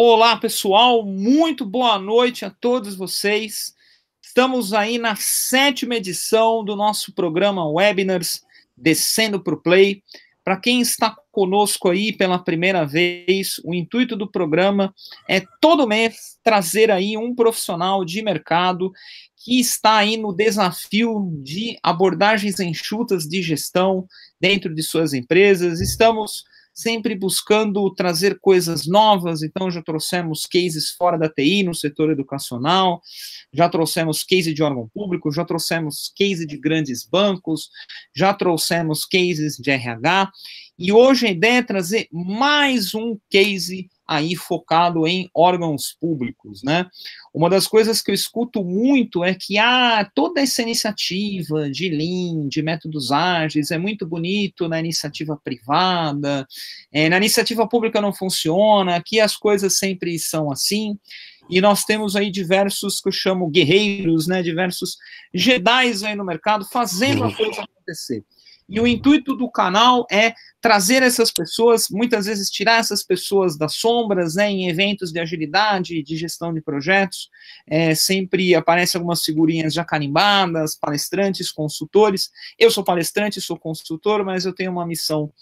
Olá, pessoal, muito boa noite a todos vocês. Estamos aí na sétima edição do nosso programa Webinars Descendo para o Play. Para quem está conosco aí pela primeira vez, o intuito do programa é todo mês trazer aí um profissional de mercado que está aí no desafio de abordagens enxutas de gestão dentro de suas empresas. Estamos sempre buscando trazer coisas novas. Então, já trouxemos cases fora da TI no setor educacional, já trouxemos case de órgão público, já trouxemos case de grandes bancos, já trouxemos cases de RH. E hoje a ideia é trazer mais um case aí focado em órgãos públicos, né? Uma das coisas que eu escuto muito é que ah, toda essa iniciativa de Lean, de métodos ágeis, é muito bonito na iniciativa privada, é, na iniciativa pública não funciona, aqui as coisas sempre são assim. E nós temos aí diversos que eu chamo guerreiros, né? Diversos jedais aí no mercado fazendo a coisa acontecer. E o intuito do canal é trazer essas pessoas, muitas vezes tirar essas pessoas das sombras, né, em eventos de agilidade, de gestão de projetos. É, sempre aparecem algumas figurinhas já carimbadas, palestrantes, consultores. Eu sou palestrante, sou consultor, mas eu tenho uma missão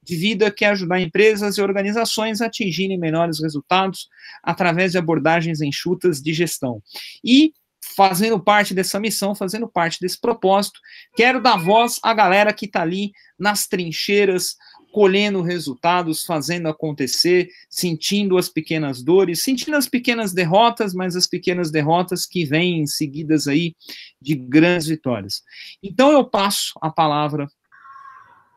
de vida que é ajudar empresas e organizações a atingirem melhores resultados através de abordagens enxutas de gestão. E fazendo parte dessa missão, fazendo parte desse propósito. Quero dar voz à galera que está ali nas trincheiras, colhendo resultados, fazendo acontecer, sentindo as pequenas dores, sentindo as pequenas derrotas, mas as pequenas derrotas que vêm seguidas aí de grandes vitórias. Então eu passo a palavra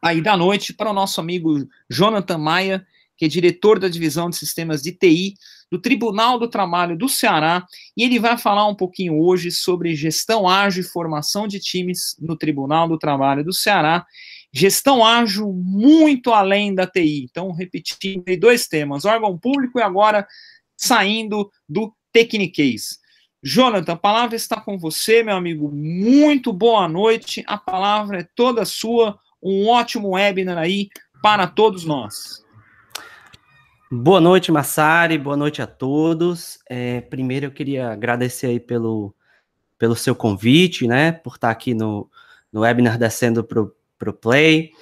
aí da noite para o nosso amigo Jonathan Maia, que é diretor da divisão de sistemas de TI do Tribunal do Trabalho do Ceará, e ele vai falar um pouquinho hoje sobre gestão ágil e formação de times no Tribunal do Trabalho do Ceará. Gestão ágil muito além da TI. Então, repetindo dois temas: órgão público e agora saindo do Techniquez. Jonathan, a palavra está com você, meu amigo. Muito boa noite. A palavra é toda sua. Um ótimo webinar aí para todos nós. Boa noite, Massari. Boa noite a todos. É, primeiro, eu queria agradecer aí pelo, pelo seu convite, né? Por estar aqui no, no webinar descendo para pro Play.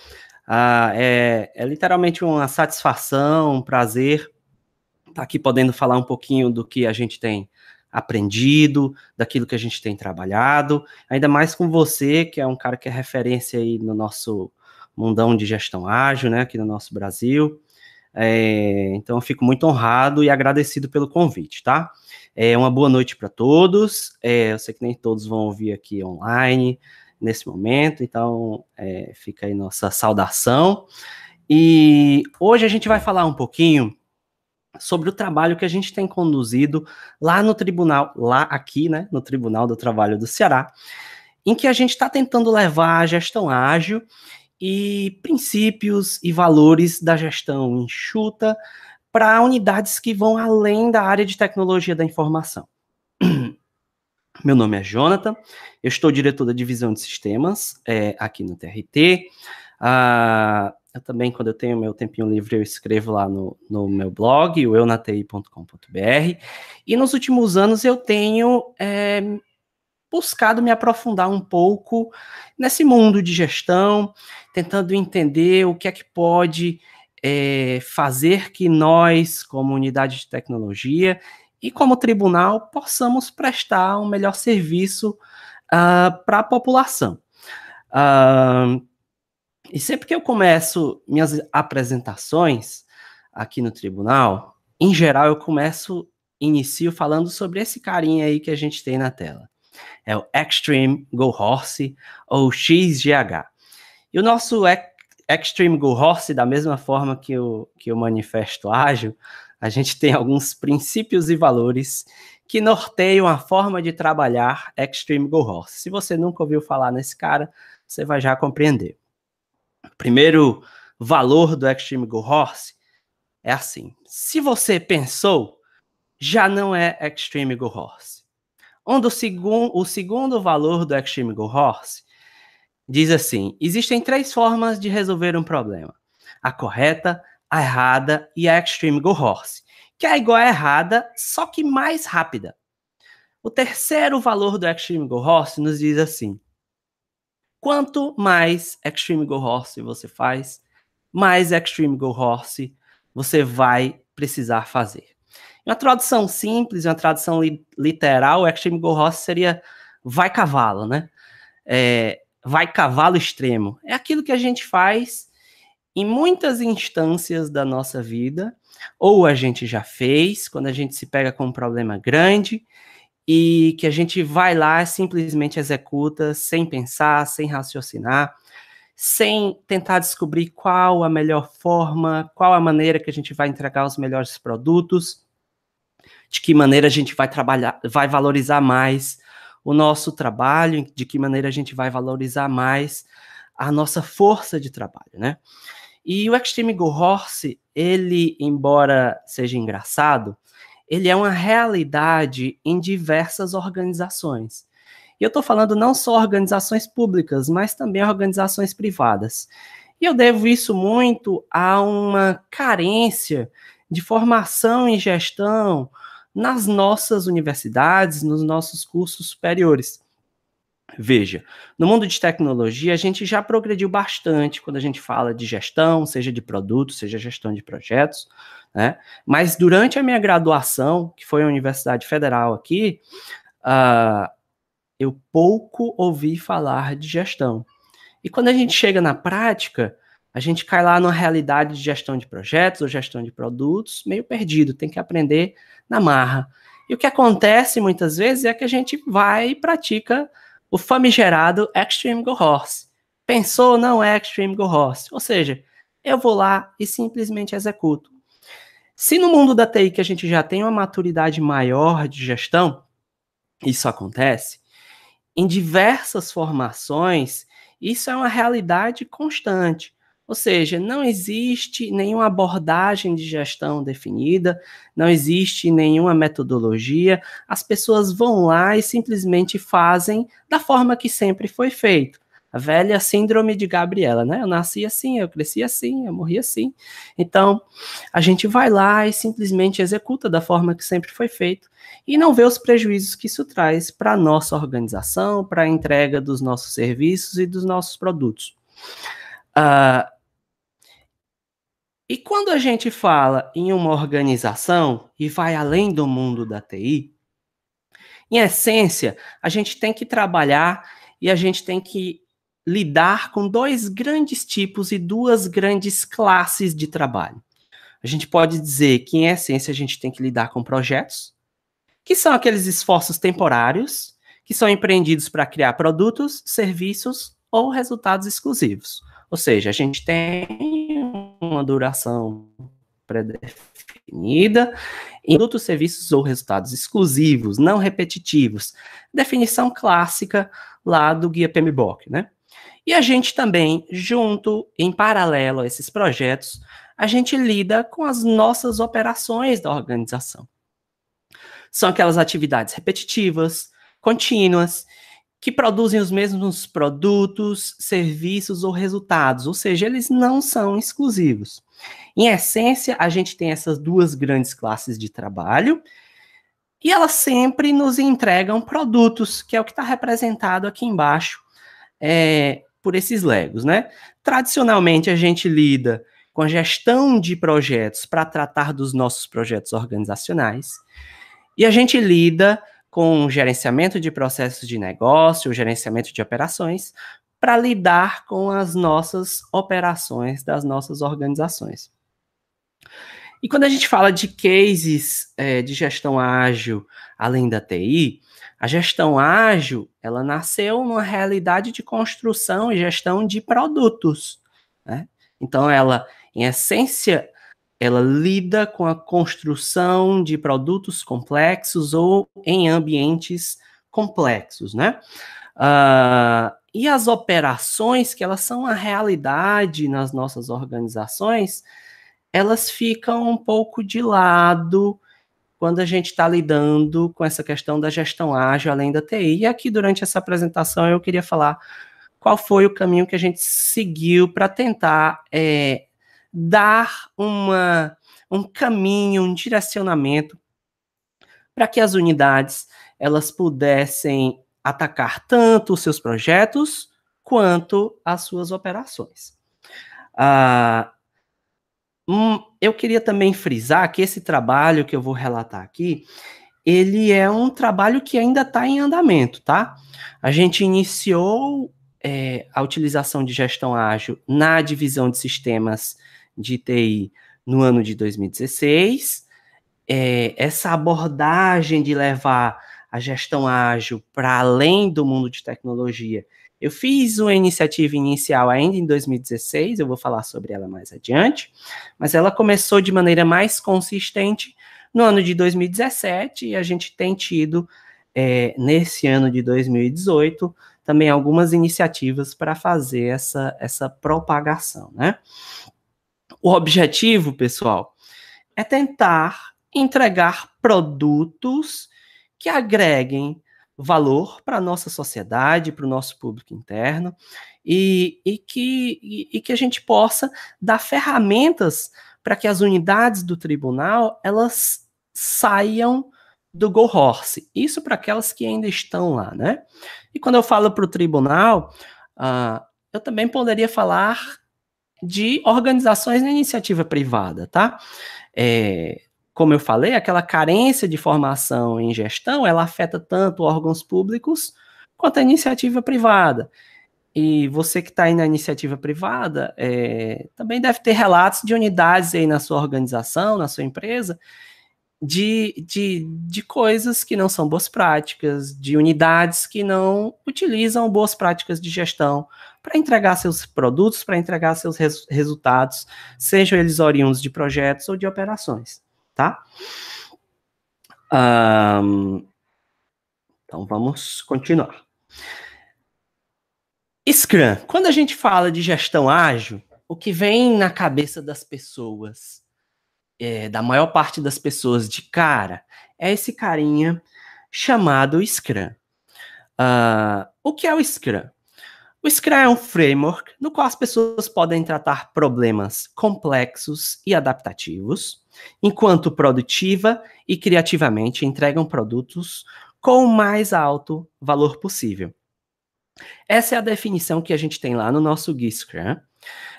Ah, é, é, literalmente uma satisfação, um prazer estar aqui podendo falar um pouquinho do que a gente tem aprendido, daquilo que a gente tem trabalhado, ainda mais com você, que é um cara que é referência aí no nosso mundão de gestão ágil, né? Aqui no nosso Brasil. É, então eu fico muito honrado e agradecido pelo convite, tá? É uma boa noite para todos. É, eu sei que nem todos vão ouvir aqui online nesse momento, então é, fica aí nossa saudação. E hoje a gente vai falar um pouquinho sobre o trabalho que a gente tem conduzido lá no tribunal, lá aqui, né, no Tribunal do Trabalho do Ceará, em que a gente está tentando levar a gestão ágil e princípios e valores da gestão enxuta para unidades que vão além da área de tecnologia da informação. Meu nome é Jonathan, eu estou diretor da divisão de sistemas é, aqui no TRT. Ah, eu também, quando eu tenho meu tempinho livre, eu escrevo lá no, no meu blog, o eunati.com.br. E nos últimos anos eu tenho é, buscado me aprofundar um pouco nesse mundo de gestão, tentando entender o que é que pode é, fazer que nós, como unidade de tecnologia e como tribunal, possamos prestar um melhor serviço uh, ah, para a população. Uh, e sempre que eu começo minhas apresentações aqui no tribunal, em geral eu começo, inicio falando sobre esse carinha aí que a gente tem na tela. É o Extreme Go Horse ou XGH. E o nosso Extreme Go Horse, da mesma forma que o, que o Manifesto Ágil, a gente tem alguns princípios e valores que norteiam a forma de trabalhar Extreme Go Horse. Se você nunca ouviu falar nesse cara, você vai já compreender. O primeiro valor do Extreme Go Horse é assim: se você pensou, já não é Extreme Go Horse onde o, o segundo valor do Extreme Go Horse diz assim: existem três formas de resolver um problema: a correta, a errada e a Extreme Go Horse, que é igual a errada, só que mais rápida. O terceiro valor do Extreme Go Horse nos diz assim: quanto mais Extreme Go Horse você faz, mais Extreme Go Horse você vai precisar fazer. Uma tradução simples, uma tradução li literal, Extreme Go Horse seria vai cavalo, né? É, vai cavalo extremo. É aquilo que a gente faz em muitas instâncias da nossa vida, ou a gente já fez, quando a gente se pega com um problema grande, e que a gente vai lá, simplesmente executa, sem pensar, sem raciocinar, sem tentar descobrir qual a melhor forma, qual a maneira que a gente vai entregar os melhores produtos de que maneira a gente vai trabalhar, vai valorizar mais o nosso trabalho, de que maneira a gente vai valorizar mais a nossa força de trabalho, né? E o Extreme Go Horse, ele, embora seja engraçado, ele é uma realidade em diversas organizações. E eu estou falando não só organizações públicas, mas também organizações privadas. E eu devo isso muito a uma carência de formação em gestão, nas nossas universidades, nos nossos cursos superiores. Veja, no mundo de tecnologia, a gente já progrediu bastante quando a gente fala de gestão, seja de produtos, seja gestão de projetos, né? Mas durante a minha graduação, que foi a Universidade Federal aqui, uh, eu pouco ouvi falar de gestão. E quando a gente chega na prática, a gente cai lá numa realidade de gestão de projetos ou gestão de produtos meio perdido, tem que aprender na marra. E o que acontece muitas vezes é que a gente vai e pratica o famigerado Extreme Go Horse. Pensou, não é Extreme Go Horse. Ou seja, eu vou lá e simplesmente executo. Se no mundo da TI que a gente já tem uma maturidade maior de gestão, isso acontece, em diversas formações, isso é uma realidade constante. Ou seja, não existe nenhuma abordagem de gestão definida, não existe nenhuma metodologia. As pessoas vão lá e simplesmente fazem da forma que sempre foi feito. A velha síndrome de Gabriela, né? Eu nasci assim, eu cresci assim, eu morri assim. Então, a gente vai lá e simplesmente executa da forma que sempre foi feito e não vê os prejuízos que isso traz para a nossa organização, para a entrega dos nossos serviços e dos nossos produtos. Uh, e quando a gente fala em uma organização e vai além do mundo da TI, em essência, a gente tem que trabalhar e a gente tem que lidar com dois grandes tipos e duas grandes classes de trabalho. A gente pode dizer que, em essência, a gente tem que lidar com projetos, que são aqueles esforços temporários que são empreendidos para criar produtos, serviços ou resultados exclusivos. Ou seja, a gente tem uma duração pré-definida, produtos, serviços ou resultados exclusivos, não repetitivos. Definição clássica lá do guia PMBOK, né? E a gente também, junto, em paralelo a esses projetos, a gente lida com as nossas operações da organização. São aquelas atividades repetitivas, contínuas, que produzem os mesmos produtos, serviços ou resultados, ou seja, eles não são exclusivos. Em essência, a gente tem essas duas grandes classes de trabalho e elas sempre nos entregam produtos, que é o que está representado aqui embaixo é, por esses legos, né? Tradicionalmente, a gente lida com a gestão de projetos para tratar dos nossos projetos organizacionais e a gente lida com gerenciamento de processos de negócio, gerenciamento de operações, para lidar com as nossas operações das nossas organizações. E quando a gente fala de cases é, de gestão ágil, além da TI, a gestão ágil ela nasceu numa realidade de construção e gestão de produtos. Né? Então, ela, em essência, ela lida com a construção de produtos complexos ou em ambientes complexos, né? Uh, e as operações, que elas são a realidade nas nossas organizações, elas ficam um pouco de lado quando a gente está lidando com essa questão da gestão ágil além da TI. E aqui, durante essa apresentação, eu queria falar qual foi o caminho que a gente seguiu para tentar é, dar uma, um caminho, um direcionamento para que as unidades elas pudessem atacar tanto os seus projetos quanto as suas operações. Ah, hum, eu queria também frisar que esse trabalho que eu vou relatar aqui, ele é um trabalho que ainda está em andamento, tá? A gente iniciou é, a utilização de gestão ágil na divisão de sistemas de TI no ano de 2016. É, essa abordagem de levar a gestão ágil para além do mundo de tecnologia. Eu fiz uma iniciativa inicial ainda em 2016, eu vou falar sobre ela mais adiante, mas ela começou de maneira mais consistente no ano de 2017 e a gente tem tido, é, nesse ano de 2018, também algumas iniciativas para fazer essa, essa propagação, né? O objetivo, pessoal, é tentar entregar produtos que agreguem valor para a nossa sociedade, para o nosso público interno, e, e que, e, e que a gente possa dar ferramentas para que as unidades do tribunal elas saiam do Go Horse. Isso para aquelas que ainda estão lá, né? E quando eu falo para o tribunal, uh, eu também poderia falar de organizações na iniciativa privada, tá? É, como eu falei, aquela carência de formação em gestão, ela afeta tanto órgãos públicos quanto a iniciativa privada. E você que está aí na iniciativa privada, é, também deve ter relatos de unidades aí na sua organização, na sua empresa, de, de, de coisas que não são boas práticas, de unidades que não utilizam boas práticas de gestão, para entregar seus produtos, para entregar seus res resultados, sejam eles oriundos de projetos ou de operações, tá? Um, então vamos continuar. Scrum. Quando a gente fala de gestão ágil, o que vem na cabeça das pessoas, é, da maior parte das pessoas de cara, é esse carinha chamado Scrum. Uh, o que é o Scrum? O Scrum é um framework no qual as pessoas podem tratar problemas complexos e adaptativos, enquanto produtiva e criativamente entregam produtos com o mais alto valor possível. Essa é a definição que a gente tem lá no nosso Scrum.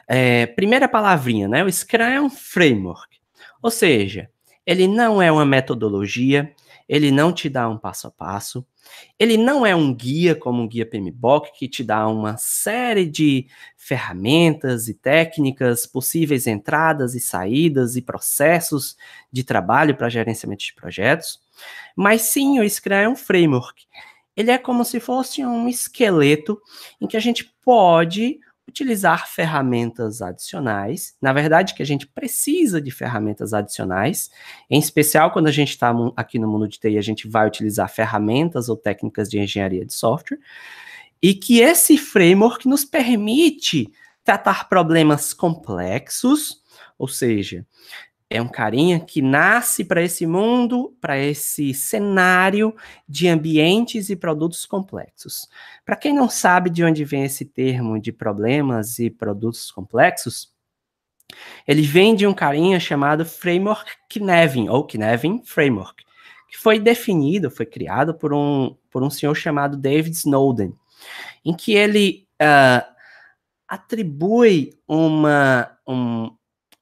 É, primeira palavrinha, né? O Scrum é um framework, ou seja, ele não é uma metodologia, ele não te dá um passo a passo, ele não é um guia como um guia PMBOK que te dá uma série de ferramentas e técnicas, possíveis entradas e saídas e processos de trabalho para gerenciamento de projetos, mas sim o Scrum é um framework. Ele é como se fosse um esqueleto em que a gente pode utilizar ferramentas adicionais. Na verdade, que a gente precisa de ferramentas adicionais, em especial quando a gente está aqui no mundo de TI, a gente vai utilizar ferramentas ou técnicas de engenharia de software, e que esse framework nos permite tratar problemas complexos, ou seja, é um carinha que nasce para esse mundo, para esse cenário de ambientes e produtos complexos. Para quem não sabe de onde vem esse termo de problemas e produtos complexos, ele vem de um carinha chamado Framework Knevin, ou Knevin Framework, que foi definido, foi criado por um, por um senhor chamado David Snowden, em que ele uh, atribui uma, um,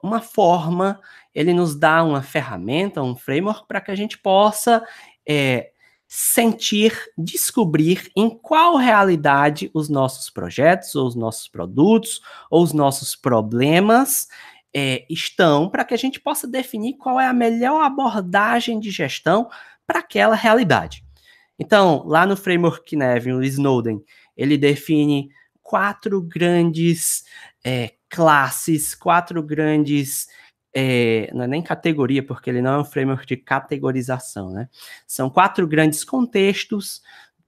uma forma, ele nos dá uma ferramenta, um framework para que a gente possa é, sentir, descobrir em qual realidade os nossos projetos, ou os nossos produtos, ou os nossos problemas é, estão, para que a gente possa definir qual é a melhor abordagem de gestão para aquela realidade. Então, lá no framework Kinevin, né, o Snowden, ele define quatro grandes é, classes, quatro grandes. É, não é nem categoria, porque ele não é um framework de categorização, né? São quatro grandes contextos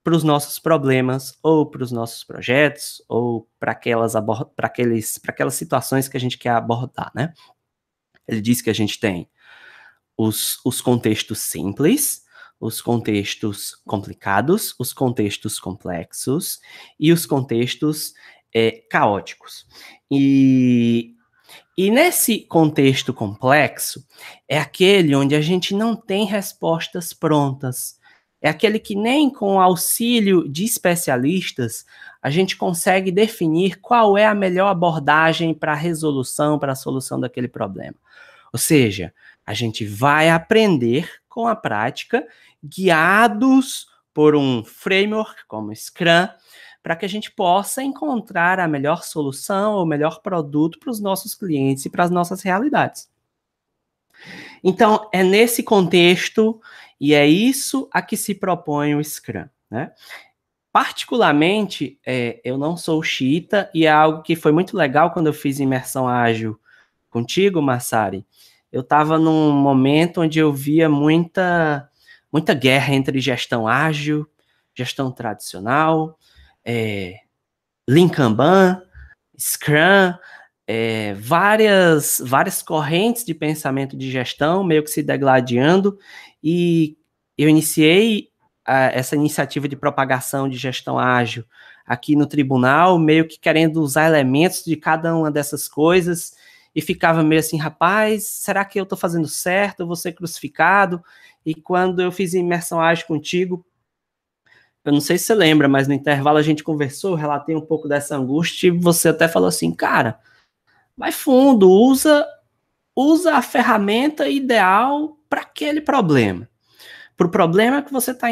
para os nossos problemas, ou para os nossos projetos, ou para aquelas, para aquelas situações que a gente quer abordar, né? Ele diz que a gente tem os, os contextos simples, os contextos complicados, os contextos complexos e os contextos é, caóticos. E, e nesse contexto complexo, é aquele onde a gente não tem respostas prontas. É aquele que nem com o auxílio de especialistas a gente consegue definir qual é a melhor abordagem para a resolução, para a solução daquele problema. Ou seja, a gente vai aprender com a prática, guiados por um framework como Scrum, para que a gente possa encontrar a melhor solução, o melhor produto para os nossos clientes e para as nossas realidades. Então, é nesse contexto e é isso a que se propõe o Scrum. Né? Particularmente, é, eu não sou xiita e é algo que foi muito legal quando eu fiz imersão ágil contigo, Massari. Eu estava num momento onde eu via muita, muita guerra entre gestão ágil, gestão tradicional, é, Lean Kanban, Scrum, é, várias, várias correntes de pensamento de gestão meio que se degladiando, e eu iniciei a, essa iniciativa de propagação de gestão ágil aqui no tribunal, meio que querendo usar elementos de cada uma dessas coisas, e ficava meio assim, rapaz, será que eu estou fazendo certo? Eu vou ser crucificado? E quando eu fiz imersão ágil contigo, eu não sei se você lembra, mas no intervalo a gente conversou, relatei um pouco dessa angústia e você até falou assim, cara, vai fundo, usa usa a ferramenta ideal para aquele problema, para o problema que você está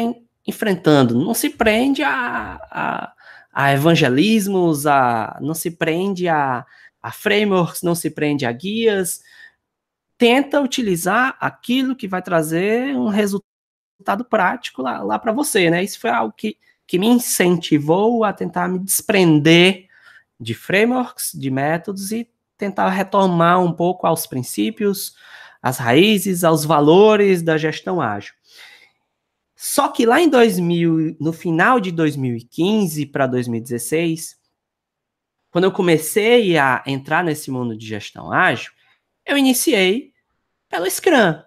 enfrentando. Não se prende a, a, a evangelismos, a, não se prende a, a frameworks, não se prende a guias. Tenta utilizar aquilo que vai trazer um resultado resultado prático lá, lá para você, né? Isso foi algo que, que me incentivou a tentar me desprender de frameworks, de métodos e tentar retomar um pouco aos princípios, às raízes, aos valores da gestão ágil. Só que lá em 2000, no final de 2015 para 2016, quando eu comecei a entrar nesse mundo de gestão ágil, eu iniciei pelo Scrum.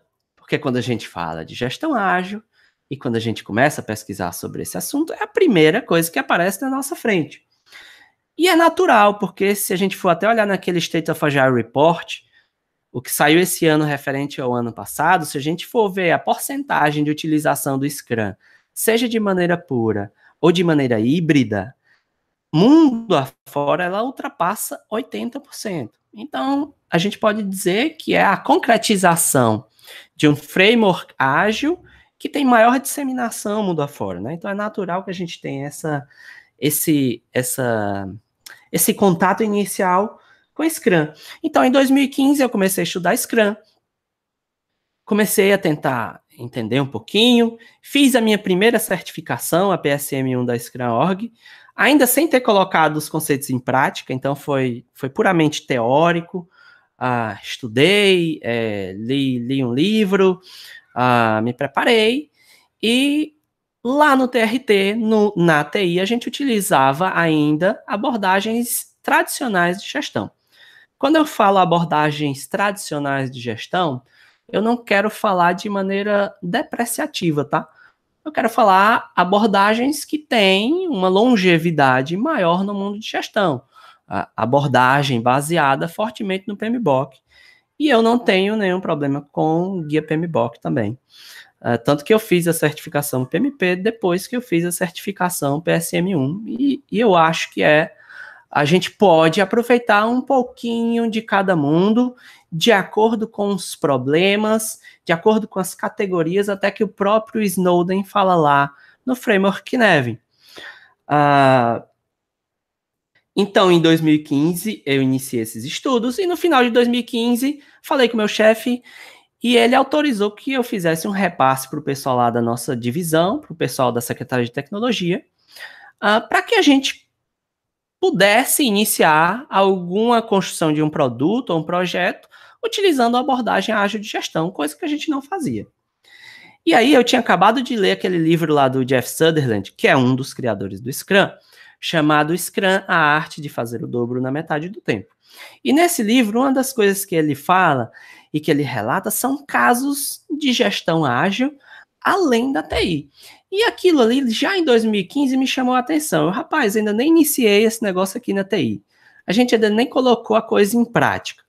Porque quando a gente fala de gestão ágil e quando a gente começa a pesquisar sobre esse assunto, é a primeira coisa que aparece na nossa frente. E é natural, porque se a gente for até olhar naquele State of Agile Report, o que saiu esse ano referente ao ano passado, se a gente for ver a porcentagem de utilização do Scrum, seja de maneira pura ou de maneira híbrida, mundo afora ela ultrapassa 80%. Então, a gente pode dizer que é a concretização de um framework ágil que tem maior disseminação mundo afora, né? Então é natural que a gente tenha essa, esse, essa, esse contato inicial com Scrum. Então, em 2015, eu comecei a estudar Scrum. Comecei a tentar entender um pouquinho, fiz a minha primeira certificação, a PSM1 da Scrum.org, ainda sem ter colocado os conceitos em prática, então foi, foi puramente teórico, ah, estudei, é, li, li um livro, ah, me preparei e lá no TRT, no, na TI, a gente utilizava ainda abordagens tradicionais de gestão. Quando eu falo abordagens tradicionais de gestão, eu não quero falar de maneira depreciativa, tá? Eu quero falar abordagens que têm uma longevidade maior no mundo de gestão abordagem baseada fortemente no PMBOK. E eu não tenho nenhum problema com guia PMBOK também. Uh, tanto que eu fiz a certificação PMP depois que eu fiz a certificação PSM1. E, e, eu acho que é. A gente pode aproveitar um pouquinho de cada mundo, de acordo com os problemas, de acordo com as categorias, até que o próprio Snowden fala lá no framework Kinevin. Uh, então, em 2015, eu iniciei esses estudos e no final de 2015, falei com o meu chefe e ele autorizou que eu fizesse um repasse para o pessoal lá da nossa divisão, para o pessoal da Secretaria de Tecnologia, uh, ah, para que a gente pudesse iniciar alguma construção de um produto ou um projeto utilizando a abordagem ágil de gestão, coisa que a gente não fazia. E aí eu tinha acabado de ler aquele livro lá do Jeff Sutherland, que é um dos criadores do Scrum, chamado Scrum, a arte de fazer o dobro na metade do tempo. E nesse livro, uma das coisas que ele fala e que ele relata são casos de gestão ágil além da TI. E aquilo ali, já em 2015, me chamou a atenção. Eu, rapaz, ainda nem iniciei esse negócio aqui na TI. A gente ainda nem colocou a coisa em prática.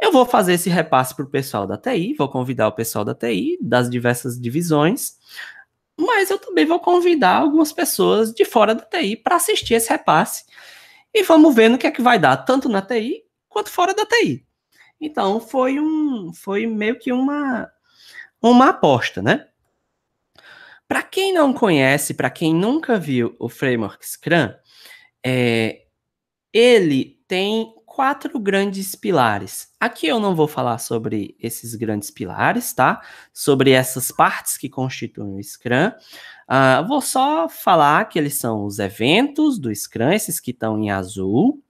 Eu vou fazer esse repasse para o pessoal da TI, vou convidar o pessoal da TI, das diversas divisões, mas eu também vou convidar algumas pessoas de fora da TI para assistir esse repasse e vamos ver no que é que vai dar, tanto na TI quanto fora da TI. Então foi um foi meio que uma uma aposta, né? Para quem não conhece, para quem nunca viu o framework Scrum, é, ele tem quatro grandes pilares. Aqui eu não vou falar sobre esses grandes pilares, tá? Sobre essas partes que constituem o Scrum. Uh, vou só falar que eles são os eventos do Scrum, esses que estão em azul.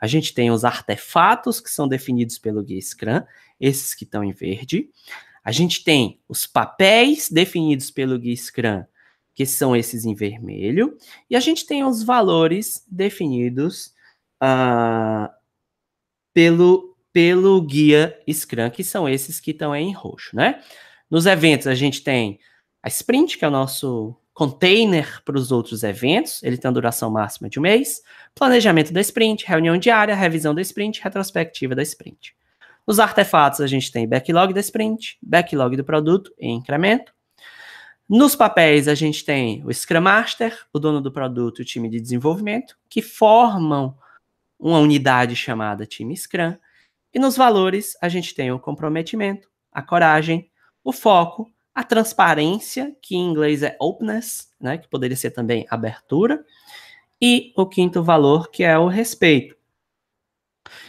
A gente tem os artefatos que são definidos pelo guia Scrum, esses que estão em verde. A gente tem os papéis definidos pelo guia Scrum, que são esses em vermelho. E a gente tem os valores definidos uh, pelo, pelo guia Scrum, que são esses que estão aí em roxo, né? Nos eventos, a gente tem a Sprint, que é o nosso container para os outros eventos, ele tem a duração máxima de um mês, planejamento da sprint, reunião diária, revisão da sprint, retrospectiva da sprint. Nos artefatos, a gente tem backlog da sprint, backlog do produto em incremento. Nos papéis, a gente tem o Scrum Master, o dono do produto e o time de desenvolvimento, que formam uma unidade chamada time Scrum. E nos valores, a gente tem o comprometimento, a coragem, o foco, a transparência, que em inglês é openness, né, que poderia ser também abertura, e o quinto valor, que é o respeito.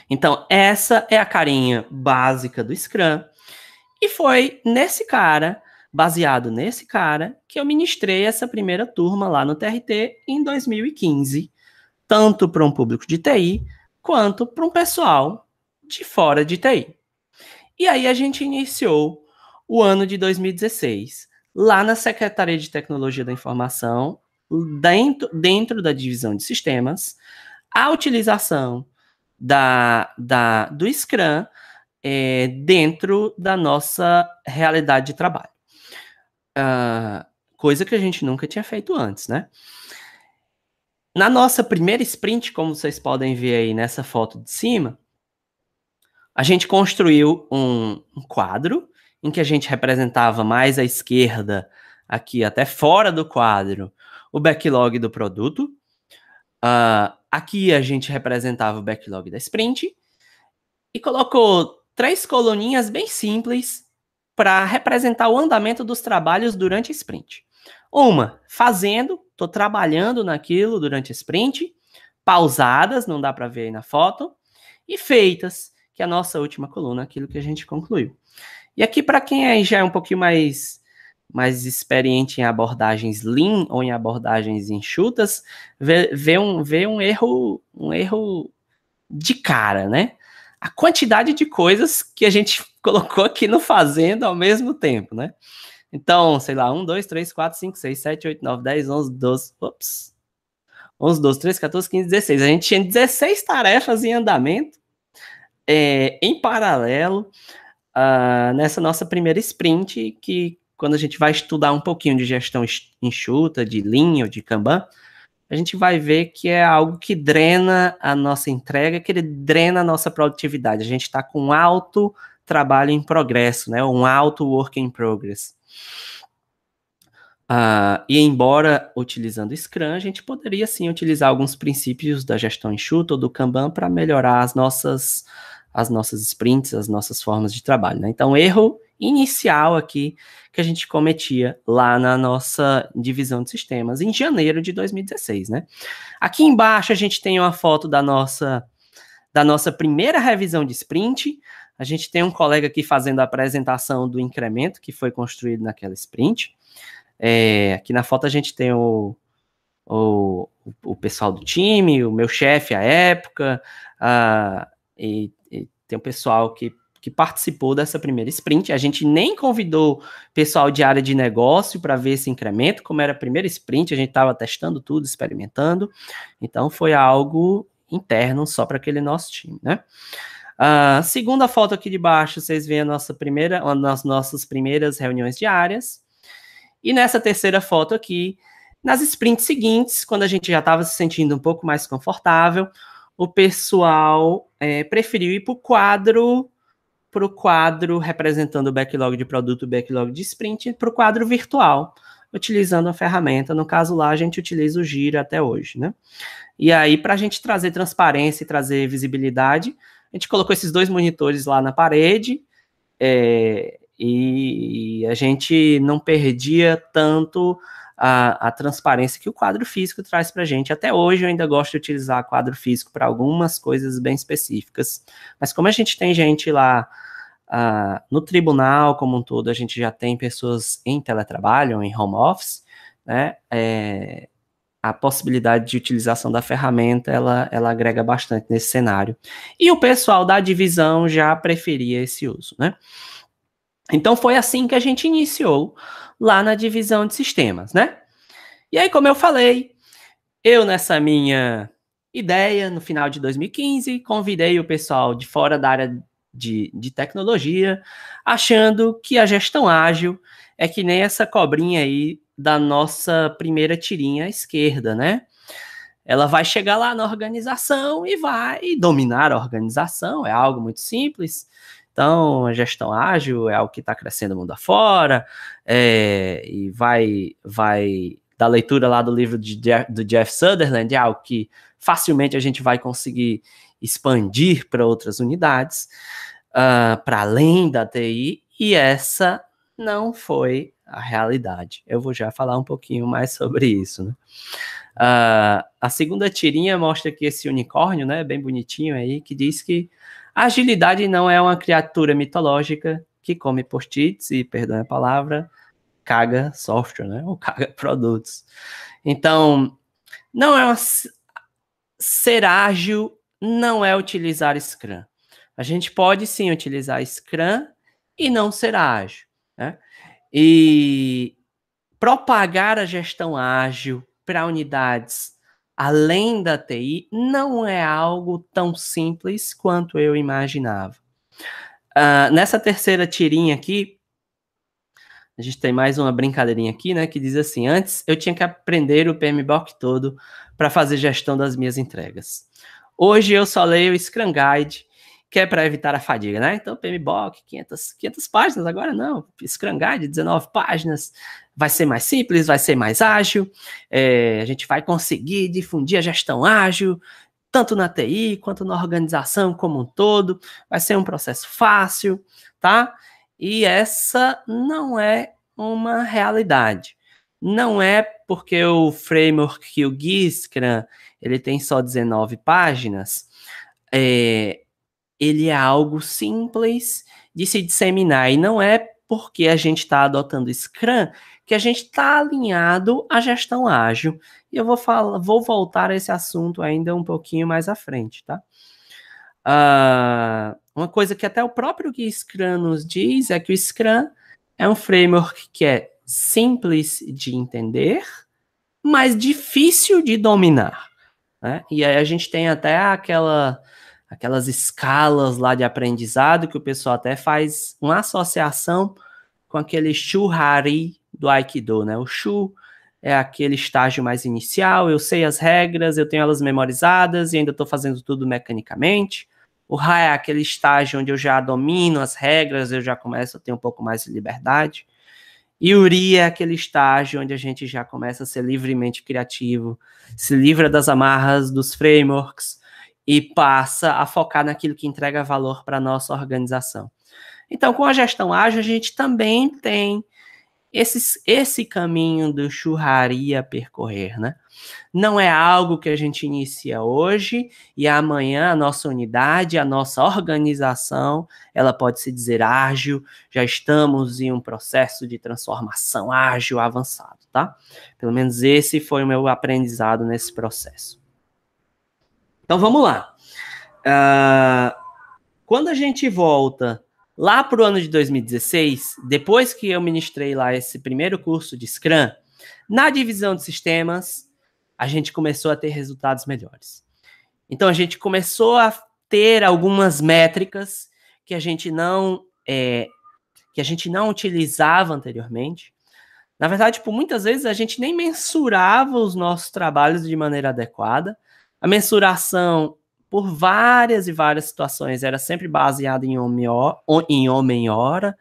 Então, essa é a carinha básica do Scrum. E foi nesse cara, baseado nesse cara, que eu ministrei essa primeira turma lá no TRT em 2015 tanto para um público de TI quanto para um pessoal de fora de TI. E aí a gente iniciou o ano de 2016 lá na Secretaria de Tecnologia da Informação, dentro, dentro da divisão de sistemas, a utilização da, da, do Scrum é, dentro da nossa realidade de trabalho. Uh, coisa que a gente nunca tinha feito antes, né? Na nossa primeira sprint, como vocês podem ver aí nessa foto de cima, a gente construiu um, um quadro em que a gente representava mais à esquerda, aqui até fora do quadro, o backlog do produto. Uh, aqui a gente representava o backlog da sprint e colocou três coluninhas bem simples para representar o andamento dos trabalhos durante a sprint. Uma fazendo, Estou trabalhando naquilo durante a sprint, pausadas, não dá para ver aí na foto, e feitas, que é a nossa última coluna, aquilo que a gente concluiu. E aqui, para quem é, já é um pouquinho mais, mais experiente em abordagens lean ou em abordagens enxutas, vê, vê, um, vê um erro um erro de cara, né? A quantidade de coisas que a gente colocou aqui no fazendo ao mesmo tempo, né? Então, sei lá, 1, 2, 3, 4, 5, 6, 7, 8, 9, 10, 11, 12. Ops. 11, 12, 13, 14, 15, 16. A gente tinha 16 tarefas em andamento, é, em paralelo, uh, nessa nossa primeira sprint, que quando a gente vai estudar um pouquinho de gestão enxuta, de linha ou de Kanban, a gente vai ver que é algo que drena a nossa entrega, que ele drena a nossa produtividade. A gente está com alto trabalho em progresso, né? Um alto work in progress. Ah, e embora utilizando Scrum, a gente poderia sim utilizar alguns princípios da gestão enxuta ou do Kanban para melhorar as nossas, as nossas sprints, as nossas formas de trabalho. Né? Então, erro inicial aqui que a gente cometia lá na nossa divisão de sistemas em janeiro de 2016, né? Aqui embaixo a gente tem uma foto da nossa da nossa primeira revisão de sprint, a gente tem um colega aqui fazendo a apresentação do incremento que foi construído naquela sprint. É, aqui na foto a gente tem o, o, o pessoal do time, o meu chefe à época, e, e tem o pessoal que que participou dessa primeira sprint. A gente nem convidou pessoal de área de negócio para ver esse incremento, como era a primeira sprint, a gente estava testando tudo, experimentando. Então foi algo interno só para aquele nosso time, né? A ah, segunda foto aqui de baixo, vocês veem a nossa primeira, as nossas primeiras reuniões diárias. E nessa terceira foto aqui, nas sprints seguintes, quando a gente já estava se sentindo um pouco mais confortável, o pessoal é, preferiu ir para o quadro, para o quadro representando o backlog de produto, o backlog de sprint, para o quadro virtual, utilizando a ferramenta. No caso lá, a gente utiliza o Gira até hoje, né? E aí, para a gente trazer transparência e trazer visibilidade, a gente colocou esses dois monitores lá na parede é, e a gente não perdia tanto a, a, transparência que o quadro físico traz para a gente. Até hoje eu ainda gosto de utilizar quadro físico para algumas coisas bem específicas, mas como a gente tem gente lá uh, no tribunal como um todo, a gente já tem pessoas em teletrabalho, em home office, né? É, a possibilidade de utilização da ferramenta ela, ela agrega bastante nesse cenário. E o pessoal da divisão já preferia esse uso, né? Então foi assim que a gente iniciou lá na divisão de sistemas, né? E aí, como eu falei, eu nessa minha ideia, no final de 2015, convidei o pessoal de fora da área de, de tecnologia, achando que a gestão ágil é que nem essa cobrinha aí da nossa primeira tirinha à esquerda, né? Ela vai chegar lá na organização e vai dominar a organização, é algo muito simples. Então, a gestão ágil é algo que está crescendo mundo afora, é, e vai, vai da leitura lá do livro de, do Jeff Sutherland, é algo que facilmente a gente vai conseguir expandir para outras unidades, uh, ah, para além da TI, e essa não foi a realidade. Eu vou já falar um pouquinho mais sobre isso. Né? Uh, a segunda tirinha mostra que esse unicórnio, né, bem bonitinho aí, que diz que a agilidade não é uma criatura mitológica que come post-its e, perdão a palavra, caga software, né, ou caga produtos. Então, não é uma... ser ágil não é utilizar Scrum. A gente pode sim utilizar Scrum e não ser ágil, né? e propagar a gestão ágil para unidades além da TI não é algo tão simples quanto eu imaginava. Uh, nessa terceira tirinha aqui, a gente tem mais uma brincadeirinha aqui, né? Que diz assim: antes eu tinha que aprender o PMBOK todo para fazer gestão das minhas entregas. Hoje eu só leio o Scrum Guide que é para evitar a fadiga, né? Então, PMBOK, 500, 500 páginas, agora não, escrangar de 19 páginas, vai ser mais simples, vai ser mais ágil, é, a gente vai conseguir difundir a gestão ágil, tanto na TI quanto na organização como um todo, vai ser um processo fácil, tá? E essa não é uma realidade. Não é porque o framework que o Scrum ele tem só 19 páginas, é, ele é algo simples de se disseminar e não é porque a gente está adotando Scrum que a gente está alinhado à gestão ágil. E eu vou, falar, vou voltar a esse assunto ainda um pouquinho mais à frente, tá? Uh, uma coisa que até o próprio Scrum nos diz é que o Scrum é um framework que é simples de entender, mas difícil de dominar. Né? E aí a gente tem até aquela aquelas escalas lá de aprendizado que o pessoal até faz uma associação com aquele shuhari do Aikido, né? O shu é aquele estágio mais inicial, eu sei as regras, eu tenho elas memorizadas e ainda estou fazendo tudo mecanicamente. O ra é aquele estágio onde eu já domino as regras, eu já começo a ter um pouco mais de liberdade. E Uri é aquele estágio onde a gente já começa a ser livremente criativo, se livra das amarras, dos frameworks, e passa a focar naquilo que entrega valor para a nossa organização. Então, com a gestão ágil, a gente também tem esses, esse caminho do churraria percorrer, né? Não é algo que a gente inicia hoje e amanhã a nossa unidade, a nossa organização, ela pode se dizer ágil, já estamos em um processo de transformação ágil avançado, tá? Pelo menos esse foi o meu aprendizado nesse processo. Então vamos lá. Uh, quando a gente volta lá para o ano de 2016, depois que eu ministrei lá esse primeiro curso de Scrum, na divisão de sistemas, a gente começou a ter resultados melhores. Então a gente começou a ter algumas métricas que a gente não é, que a gente não utilizava anteriormente. Na verdade, por muitas vezes a gente nem mensurava os nossos trabalhos de maneira adequada. A mensuração por várias e várias situações era sempre baseada em homem, em hora,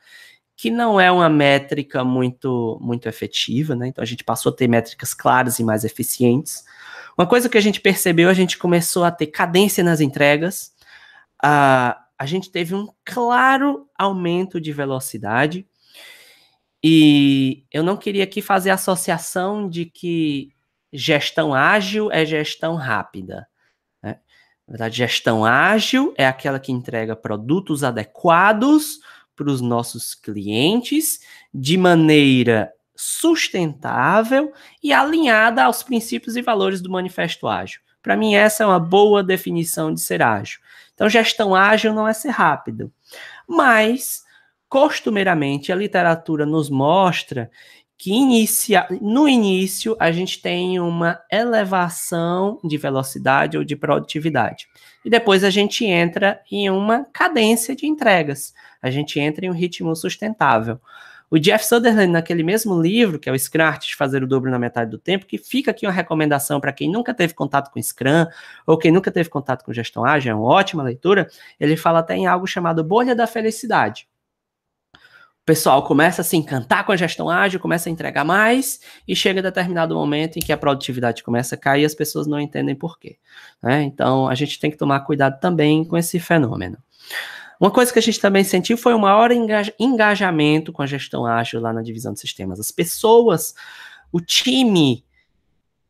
que não é uma métrica muito muito efetiva, né? Então a gente passou a ter métricas claras e mais eficientes. Uma coisa que a gente percebeu, a gente começou a ter cadência nas entregas. A, a gente teve um claro aumento de velocidade. E eu não queria aqui fazer associação de que gestão ágil é gestão rápida. Né? Na verdade, gestão ágil é aquela que entrega produtos adequados para os nossos clientes de maneira sustentável e alinhada aos princípios e valores do Manifesto Ágil. Para mim, essa é uma boa definição de ser ágil. Então, gestão ágil não é ser rápido, mas costumeiramente a literatura nos mostra que inicia, no início a gente tem uma elevação de velocidade ou de produtividade. E depois a gente entra em uma cadência de entregas. A gente entra em um ritmo sustentável. O Jeff Sutherland, naquele mesmo livro, que é o Scrum de Fazer o Dobro na Metade do Tempo, que fica aqui uma recomendação para quem nunca teve contato com Scrum ou quem nunca teve contato com gestão ágil, é uma ótima leitura, ele fala até em algo chamado bolha da felicidade pessoal começa a assim, se encantar com a gestão ágil, começa a entregar mais e chega determinado momento em que a produtividade começa a cair e as pessoas não entendem por quê. Né? Então, a gente tem que tomar cuidado também com esse fenômeno. Uma coisa que a gente também sentiu foi o maior engajamento com a gestão ágil lá na divisão de sistemas. As pessoas, o time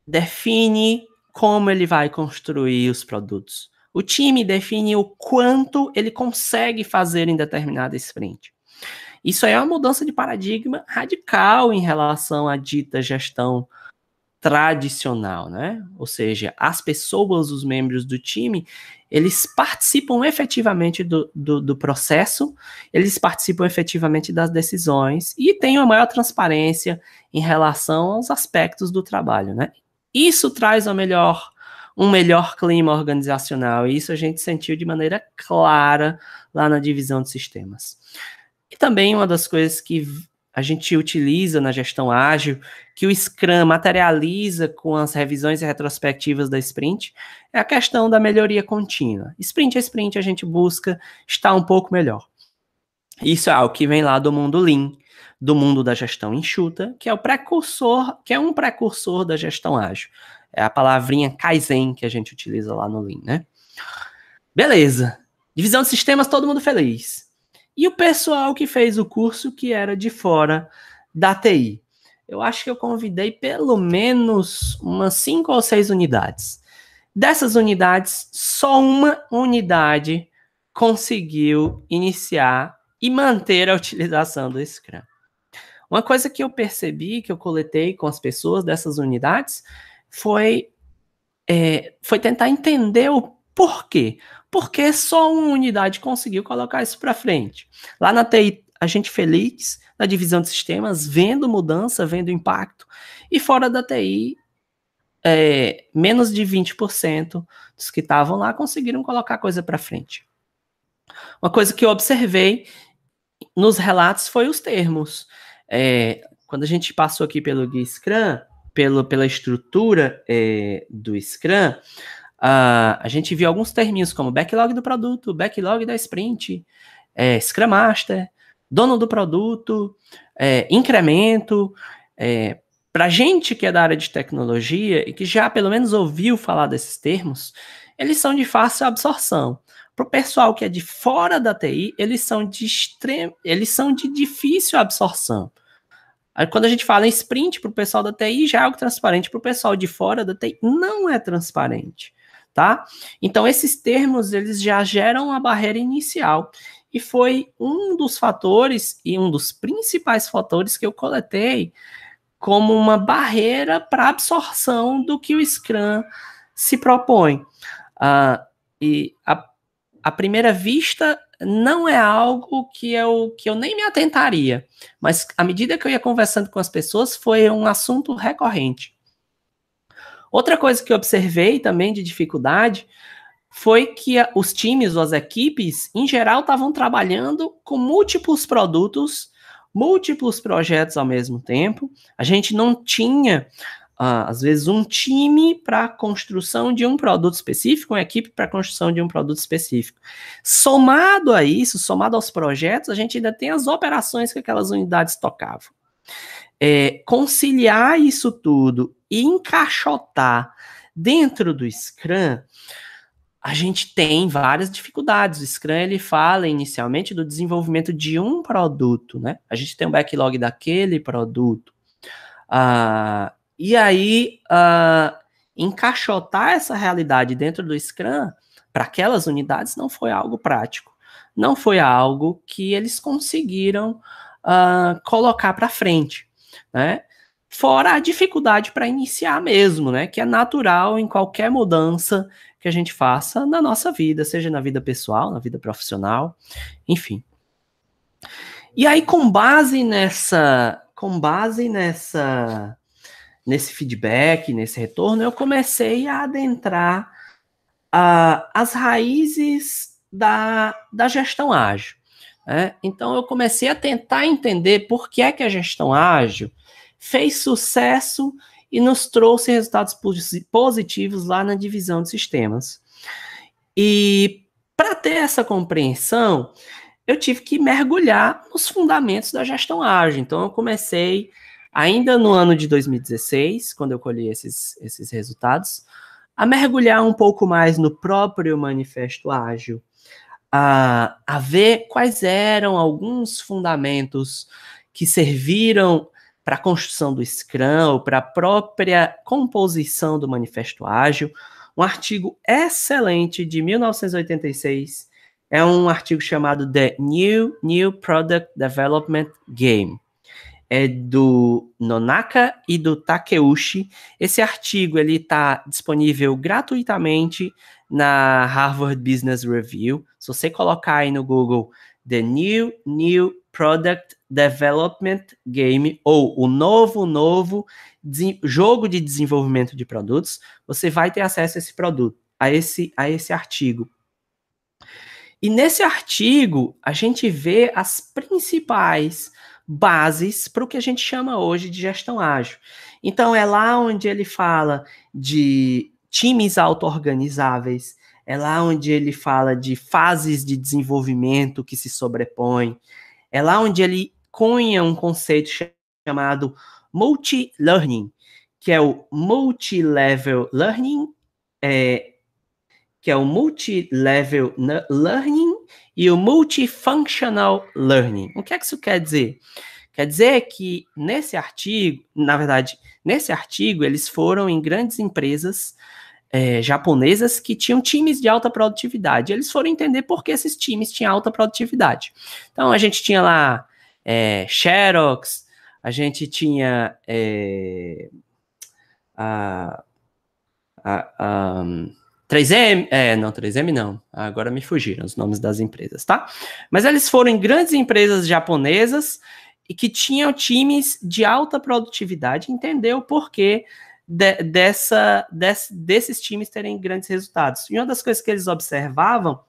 define como ele vai construir os produtos. O time define o quanto ele consegue fazer em determinada sprint. Isso é uma mudança de paradigma radical em relação à dita gestão tradicional, né? Ou seja, as pessoas, os membros do time, eles participam efetivamente do, do, do, processo, eles participam efetivamente das decisões e têm uma maior transparência em relação aos aspectos do trabalho, né? Isso traz uma melhor, um melhor clima organizacional e isso a gente sentiu de maneira clara lá na divisão de sistemas. E também uma das coisas que a gente utiliza na gestão ágil, que o Scrum materializa com as revisões e retrospectivas da sprint, é a questão da melhoria contínua. Sprint a é sprint a gente busca estar um pouco melhor. Isso é algo que vem lá do mundo Lean, do mundo da gestão enxuta, que é o precursor, que é um precursor da gestão ágil. É a palavrinha Kaizen que a gente utiliza lá no Lean, né? Beleza. Divisão de sistemas, todo mundo feliz e o pessoal que fez o curso que era de fora da TI. Eu acho que eu convidei pelo menos umas cinco ou seis unidades. Dessas unidades, só uma unidade conseguiu iniciar e manter a utilização do Scrum. Uma coisa que eu percebi, que eu coletei com as pessoas dessas unidades, foi, é, foi tentar entender o por quê? Porque só uma unidade conseguiu colocar isso para frente. Lá na TI, a gente feliz na divisão de sistemas, vendo mudança, vendo impacto. E fora da TI, é, menos de 20% dos que estavam lá conseguiram colocar coisa para frente. Uma coisa que eu observei nos relatos foi os termos. É, quando a gente passou aqui pelo Scrum, pelo, pela estrutura é, do Scrum, Uh, a gente viu alguns termos como backlog do produto, backlog da sprint, é, Scrum Master, dono do produto, é, incremento. É, Para gente que é da área de tecnologia e que já pelo menos ouviu falar desses termos, eles são de fácil absorção. Para o pessoal que é de fora da TI, eles são de eles são de difícil absorção. quando a gente fala em sprint para o pessoal da TI, já é algo transparente. Para o pessoal de fora da TI, não é transparente tá? Então esses termos eles já geram a barreira inicial e foi um dos fatores e um dos principais fatores que eu coletei como uma barreira para absorção do que o Scrum se propõe. Uh, e a, a primeira vista não é algo que eu, que eu nem me atentaria, mas à medida que eu ia conversando com as pessoas, foi um assunto recorrente. Outra coisa que eu observei também de dificuldade foi que os times ou as equipes, em geral, estavam trabalhando com múltiplos produtos, múltiplos projetos ao mesmo tempo. A gente não tinha, ah, às vezes, um time para a construção de um produto específico, uma equipe para a construção de um produto específico. Somado a isso, somado aos projetos, a gente ainda tem as operações que aquelas unidades tocavam é, conciliar isso tudo e encaixotar dentro do Scrum, a gente tem várias dificuldades. O Scrum ele fala inicialmente do desenvolvimento de um produto, né? A gente tem um backlog daquele produto. Uh, e aí, uh, encaixotar essa realidade dentro do Scrum para aquelas unidades não foi algo prático. Não foi algo que eles conseguiram uh, colocar para frente né? Fora a dificuldade para iniciar mesmo, né? Que é natural em qualquer mudança que a gente faça na nossa vida, seja na vida pessoal, na vida profissional, enfim. E aí, com base nessa, com base nessa, nesse feedback, nesse retorno, eu comecei a adentrar uh, as raízes da, da gestão ágil. É? então eu comecei a tentar entender por que é que a gestão ágil fez sucesso e nos trouxe resultados positivos lá na divisão de sistemas. E para ter essa compreensão, eu tive que mergulhar nos fundamentos da gestão ágil. Então eu comecei ainda no ano de 2016, quando eu colhi esses, esses resultados, a mergulhar um pouco mais no próprio manifesto ágil a, a ver quais eram alguns fundamentos que serviram para a construção do Scrum para a própria composição do Manifesto Ágil. Um artigo excelente de 1986 é um artigo chamado The New New Product Development Game é do Nonaka e do Takeuchi. Esse artigo ele está disponível gratuitamente na Harvard Business Review. Se você colocar aí no Google The New New Product Development Game ou o novo novo jogo de desenvolvimento de produtos, você vai ter acesso a esse produto, a esse a esse artigo. E nesse artigo a gente vê as principais bases para o que a gente chama hoje de gestão ágil. Então, é lá onde ele fala de times auto-organizáveis, é lá onde ele fala de fases de desenvolvimento que se sobrepõem, é lá onde ele cunha um conceito chamado multi-learning, que é o multi-level learning, é, que é o multi-level learning e o Multifunctional Learning. O que é que isso quer dizer? Quer dizer que nesse artigo, na verdade, nesse artigo, eles foram em grandes empresas é, japonesas que tinham times de alta produtividade. Eles foram entender por que esses times tinham alta produtividade. Então, a gente tinha lá é, Xerox, a gente tinha é, a, a, a, 3M, é, não, 3M não. Agora me fugiram os nomes das empresas, tá? Mas eles foram em grandes empresas japonesas e que tinham times de alta produtividade, entendeu o porquê de, dessa, desse, desses times terem grandes resultados. E uma das coisas que eles observavam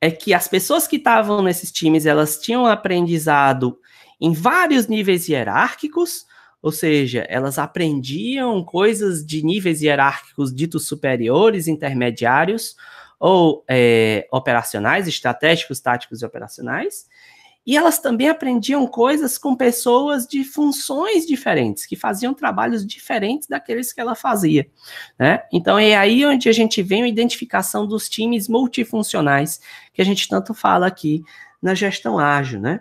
é que as pessoas que estavam nesses times, elas tinham aprendizado em vários níveis hierárquicos, ou seja, elas aprendiam coisas de níveis hierárquicos ditos superiores, intermediários, ou é, operacionais, estratégicos, táticos e operacionais. E elas também aprendiam coisas com pessoas de funções diferentes, que faziam trabalhos diferentes daqueles que ela fazia. Né? Então é aí onde a gente vem a identificação dos times multifuncionais, que a gente tanto fala aqui na gestão ágil. Né?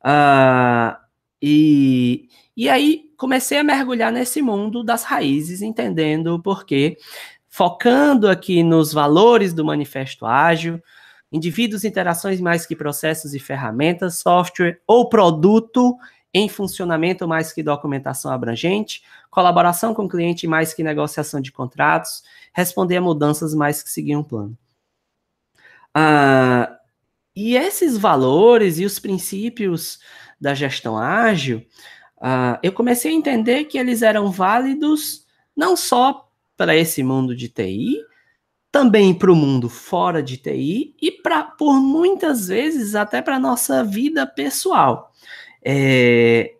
Uh, e, e aí comecei a mergulhar nesse mundo das raízes, entendendo o porquê, focando aqui nos valores do Manifesto Ágil, indivíduos, interações mais que processos e ferramentas, software ou produto em funcionamento mais que documentação abrangente, colaboração com o cliente mais que negociação de contratos, responder a mudanças mais que seguir um plano. Ah, e esses valores e os princípios da gestão ágil, uh, eu comecei a entender que eles eram válidos não só para esse mundo de TI, também para o mundo fora de TI e para, por muitas vezes até para nossa vida pessoal. É,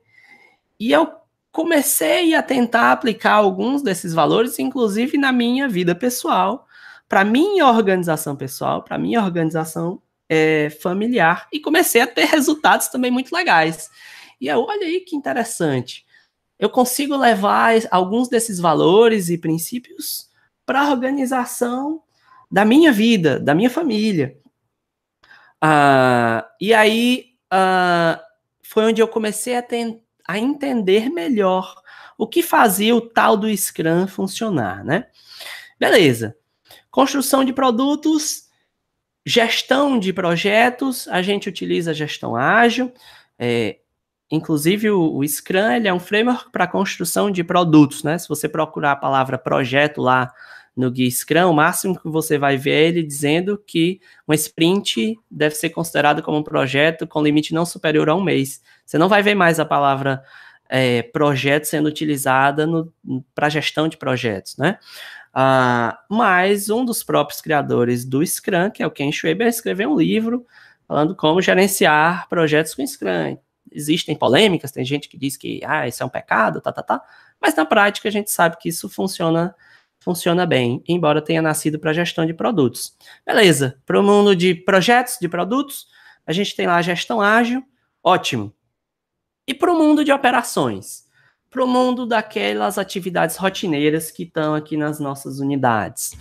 e eu comecei a tentar aplicar alguns desses valores, inclusive na minha vida pessoal, para minha organização pessoal, para minha organização é, familiar, e comecei a ter resultados também muito legais. E eu, olha aí que interessante. Eu consigo levar alguns desses valores e princípios para a organização da minha vida, da minha família. Uh, e aí uh, foi onde eu comecei a, a, entender melhor o que fazia o tal do Scrum funcionar, né? Beleza. Construção de produtos, gestão de projetos, a gente utiliza a gestão ágil. É, Inclusive, o, o Scrum ele é um framework para construção de produtos, né? Se você procurar a palavra projeto lá no guia Scrum, o máximo que você vai ver é ele dizendo que um sprint deve ser considerado como um projeto com limite não superior a um mês. Você não vai ver mais a palavra é, projeto sendo utilizada para gestão de projetos, né? Ah, mas um dos próprios criadores do Scrum, que é o Ken Schwaber, escreveu um livro falando como gerenciar projetos com Scrum existem polêmicas, tem gente que diz que ah, isso é um pecado, tá, tá, tá. Mas na prática a gente sabe que isso funciona funciona bem, embora tenha nascido para gestão de produtos. Beleza, para o mundo de projetos, de produtos, a gente tem lá a gestão ágil, ótimo. E para o mundo de operações, para o mundo daquelas atividades rotineiras que estão aqui nas nossas unidades,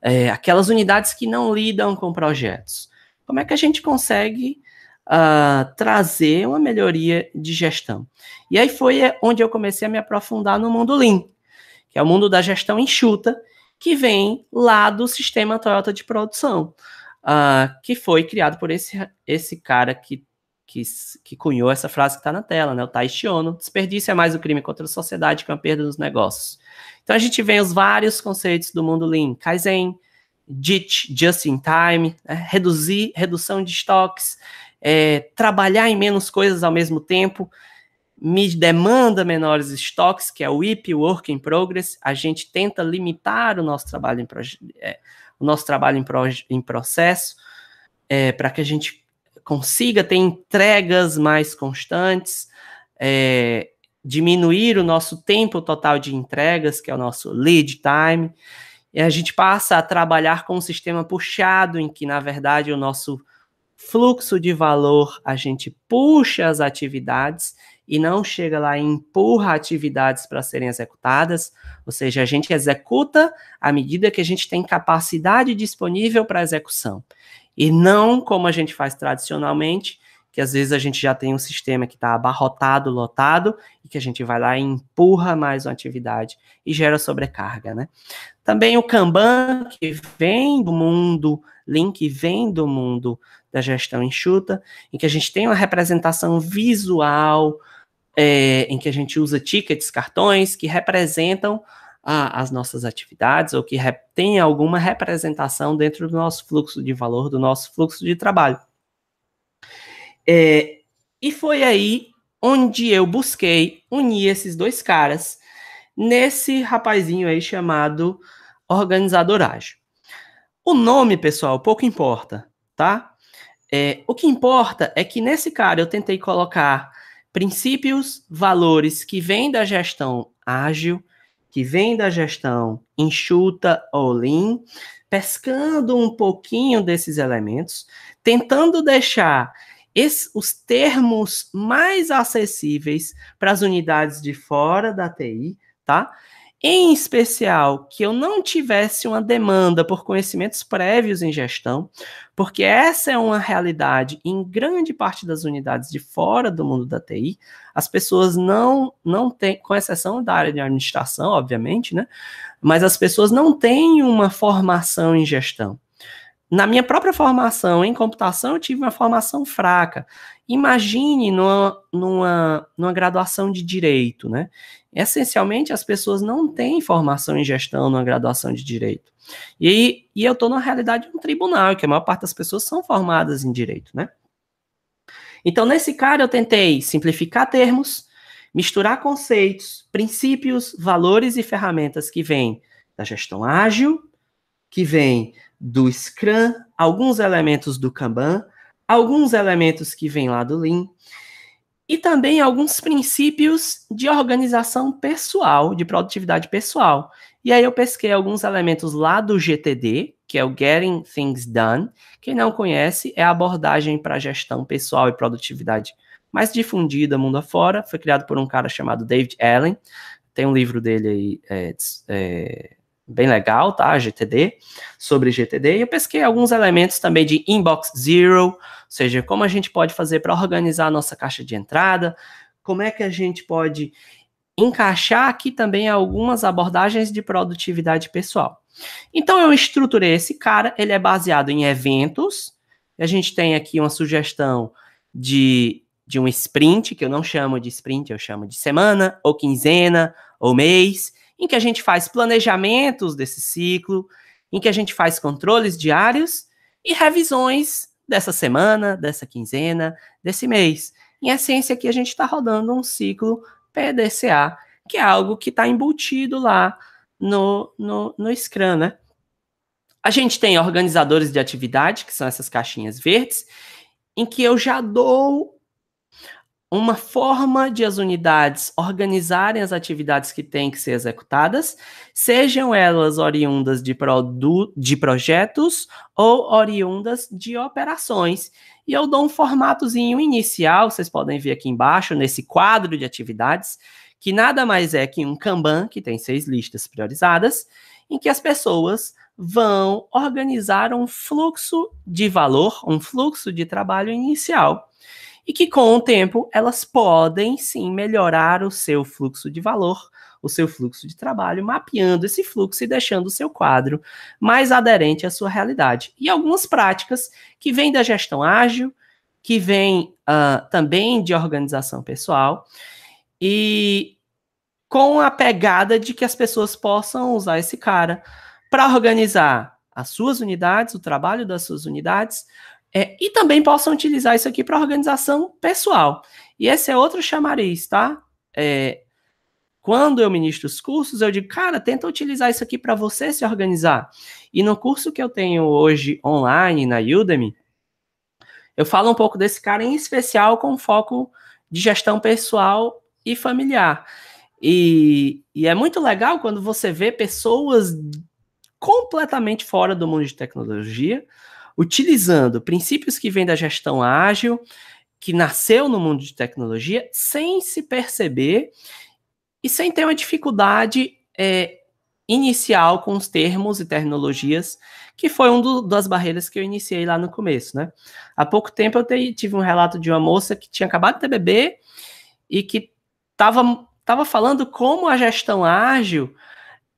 é, aquelas unidades que não lidam com projetos. Como é que a gente consegue uh, trazer uma melhoria de gestão. E aí foi é, onde eu comecei a me aprofundar no mundo Lean, que é o mundo da gestão enxuta, que vem lá do sistema Toyota de produção, uh, que foi criado por esse, esse cara que, que, que cunhou essa frase que está na tela, né, o Taishi Ono, desperdício é mais um crime contra a sociedade que é uma perda dos negócios. Então a gente vê os vários conceitos do mundo Lean, Kaizen, JIT, Just in Time, né, reduzir, redução de estoques, é, trabalhar em menos coisas ao mesmo tempo, me demanda menores estoques, que é o WIP, Work in Progress. A gente tenta limitar o nosso trabalho em, é, o nosso trabalho em, em processo é, para que a gente consiga ter entregas mais constantes, é, diminuir o nosso tempo total de entregas, que é o nosso lead time. E a gente passa a trabalhar com um sistema puxado, em que, na verdade, o nosso fluxo de valor, a gente puxa as atividades e não chega lá e empurra atividades para serem executadas, ou seja, a gente executa à medida que a gente tem capacidade disponível para execução. E não como a gente faz tradicionalmente, que às vezes a gente já tem um sistema que está abarrotado, lotado, e que a gente vai lá e empurra mais uma atividade e gera sobrecarga, né? Também o Kanban, que vem do mundo, Link vem do mundo da gestão enxuta, em que a gente tem uma representação visual, é, em que a gente usa tickets, cartões, que representam a, as nossas atividades ou que re, tem alguma representação dentro do nosso fluxo de valor, do nosso fluxo de trabalho. É, e foi aí onde eu busquei unir esses dois caras nesse rapazinho aí chamado Organizador Ágil. O nome, pessoal, pouco importa, tá? É, o que importa é que nesse cara eu tentei colocar princípios, valores que vêm da gestão ágil, que vêm da gestão enxuta ou lean, pescando um pouquinho desses elementos, tentando deixar esse, os termos mais acessíveis para as unidades de fora da TI, tá? em especial que eu não tivesse uma demanda por conhecimentos prévios em gestão, porque essa é uma realidade em grande parte das unidades de fora do mundo da TI, as pessoas não não têm, com exceção da área de administração, obviamente, né? Mas as pessoas não têm uma formação em gestão. Na minha própria formação em computação, eu tive uma formação fraca. Imagine numa, numa, numa graduação de direito, né? Essencialmente, as pessoas não têm formação em gestão numa graduação de direito. E, e eu estou na realidade um tribunal, que a maior parte das pessoas são formadas em direito, né? Então, nesse cara, eu tentei simplificar termos, misturar conceitos, princípios, valores e ferramentas que vêm da gestão ágil, que vêm do Scrum, alguns elementos do Kanban, alguns elementos que vêm lá do Lean e também alguns princípios de organização pessoal, de produtividade pessoal. E aí eu pesquei alguns elementos lá do GTD, que é o Getting Things Done. Quem não conhece, é a abordagem para gestão pessoal e produtividade mais difundida mundo afora. Foi criado por um cara chamado David Allen. Tem um livro dele aí, é, é, bem legal, tá? GTD, sobre GTD. E eu pesquei alguns elementos também de Inbox Zero, ou seja, como a gente pode fazer para organizar a nossa caixa de entrada, como é que a gente pode encaixar aqui também algumas abordagens de produtividade pessoal. Então eu estruturei esse cara, ele é baseado em eventos. A gente tem aqui uma sugestão de, de um sprint, que eu não chamo de sprint, eu chamo de semana, ou quinzena, ou mês em que a gente faz planejamentos desse ciclo, em que a gente faz controles diários e revisões dessa semana, dessa quinzena, desse mês. Em essência, aqui a gente está rodando um ciclo PDCA, que é algo que está embutido lá no, no, no Scrum, né? A gente tem organizadores de atividade, que são essas caixinhas verdes, em que eu já dou uma forma de as unidades organizarem as atividades que têm que ser executadas, sejam elas oriundas de, de projetos ou oriundas de operações. E eu dou um formatozinho inicial, vocês podem ver aqui embaixo, nesse quadro de atividades, que nada mais é que um Kanban, que tem seis listas priorizadas, em que as pessoas vão organizar um fluxo de valor, um fluxo de trabalho inicial e que com o tempo elas podem sim melhorar o seu fluxo de valor, o seu fluxo de trabalho, mapeando esse fluxo e deixando o seu quadro mais aderente à sua realidade. E algumas práticas que vêm da gestão ágil, que vêm uh, também de organização pessoal e com a pegada de que as pessoas possam usar esse cara para organizar as suas unidades, o trabalho das suas unidades, é, e também possam utilizar isso aqui para organização pessoal. E esse é outro chamariz, tá? É, quando eu ministro os cursos, eu digo, cara, tenta utilizar isso aqui para você se organizar. E no curso que eu tenho hoje online na Udemy, eu falo um pouco desse cara em especial com foco de gestão pessoal e familiar. E, e é muito legal quando você vê pessoas completamente fora do mundo de tecnologia, utilizando princípios que vêm da gestão ágil, que nasceu no mundo de tecnologia, sem se perceber e sem ter uma dificuldade é, inicial com os termos e tecnologias que foi uma das barreiras que eu iniciei lá no começo, né? Há pouco tempo eu te, tive um relato de uma moça que tinha acabado de ter bebê e que estava tava falando como a gestão ágil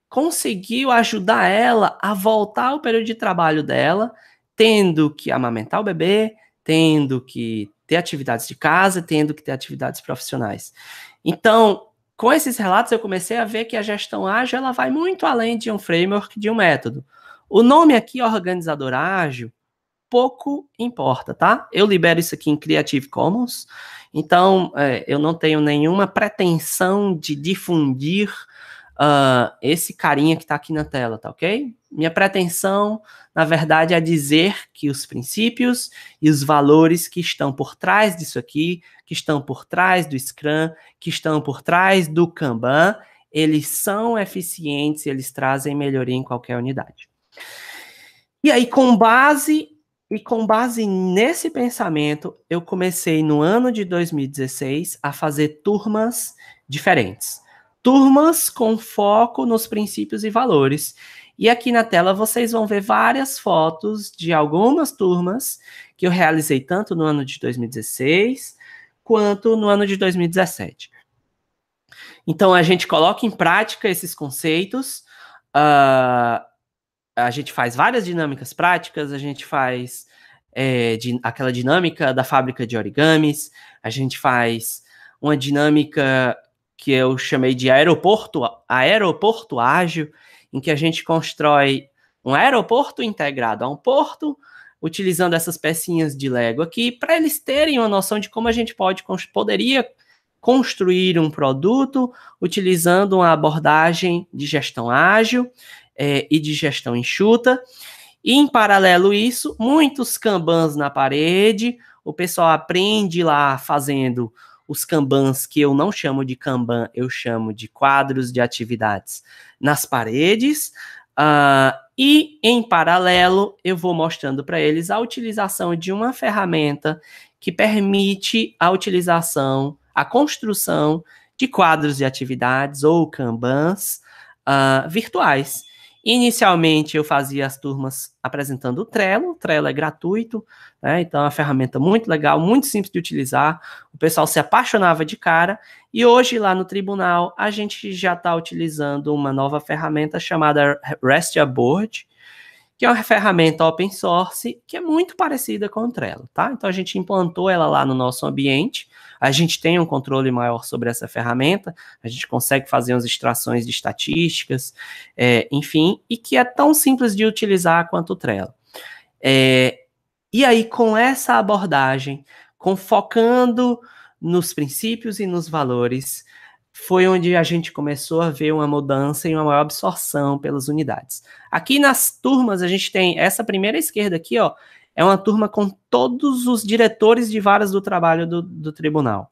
conseguiu ajudar ela a voltar ao período de trabalho dela tendo que amamentar o bebê, tendo que ter atividades de casa, tendo que ter atividades profissionais. Então, com esses relatos, eu comecei a ver que a gestão ágil ela vai muito além de um framework, de um método. O nome aqui, organizador ágil, pouco importa, tá? Eu libero isso aqui em Creative Commons, então é, eu não tenho nenhuma pretensão de difundir uh, esse carinha que está aqui na tela, tá ok? Minha pretensão, na verdade, é dizer que os princípios e os valores que estão por trás disso aqui, que estão por trás do Scrum, que estão por trás do Kanban, eles são eficientes, eles trazem melhoria em qualquer unidade. E aí, com base e com base nesse pensamento, eu comecei no ano de 2016 a fazer turmas diferentes turmas com foco nos princípios e valores. E aqui na tela vocês vão ver várias fotos de algumas turmas que eu realizei tanto no ano de 2016 quanto no ano de 2017. Então a gente coloca em prática esses conceitos, uh, a gente faz várias dinâmicas práticas, a gente faz é, de, aquela dinâmica da fábrica de origamis, a gente faz uma dinâmica que eu chamei de aeroporto, aeroporto ágil, em que a gente constrói um aeroporto integrado a um porto, utilizando essas pecinhas de Lego aqui, para eles terem uma noção de como a gente pode poderia construir um produto utilizando uma abordagem de gestão ágil é, e de gestão enxuta. E em paralelo isso, muitos kanbans na parede, o pessoal aprende lá fazendo os kanbans que eu não chamo de kanban, eu chamo de quadros de atividades nas paredes. Uh, e em paralelo, eu vou mostrando para eles a utilização de uma ferramenta que permite a utilização, a construção de quadros de atividades ou kanbans uh, virtuais. Inicialmente eu fazia as turmas apresentando o Trello, o Trello é gratuito, né? então é uma ferramenta muito legal, muito simples de utilizar, o pessoal se apaixonava de cara, e hoje lá no tribunal a gente já está utilizando uma nova ferramenta chamada Restia Board, que é uma ferramenta open source que é muito parecida com o Trello, tá? Então a gente implantou ela lá no nosso ambiente, a gente tem um controle maior sobre essa ferramenta, a gente consegue fazer as extrações de estatísticas, é, enfim, e que é tão simples de utilizar quanto o Trello. É, e aí, com essa abordagem, com focando nos princípios e nos valores, foi onde a gente começou a ver uma mudança e uma maior absorção pelas unidades. Aqui nas turmas, a gente tem essa primeira esquerda aqui, ó, é uma turma com todos os diretores de varas do trabalho do, do tribunal.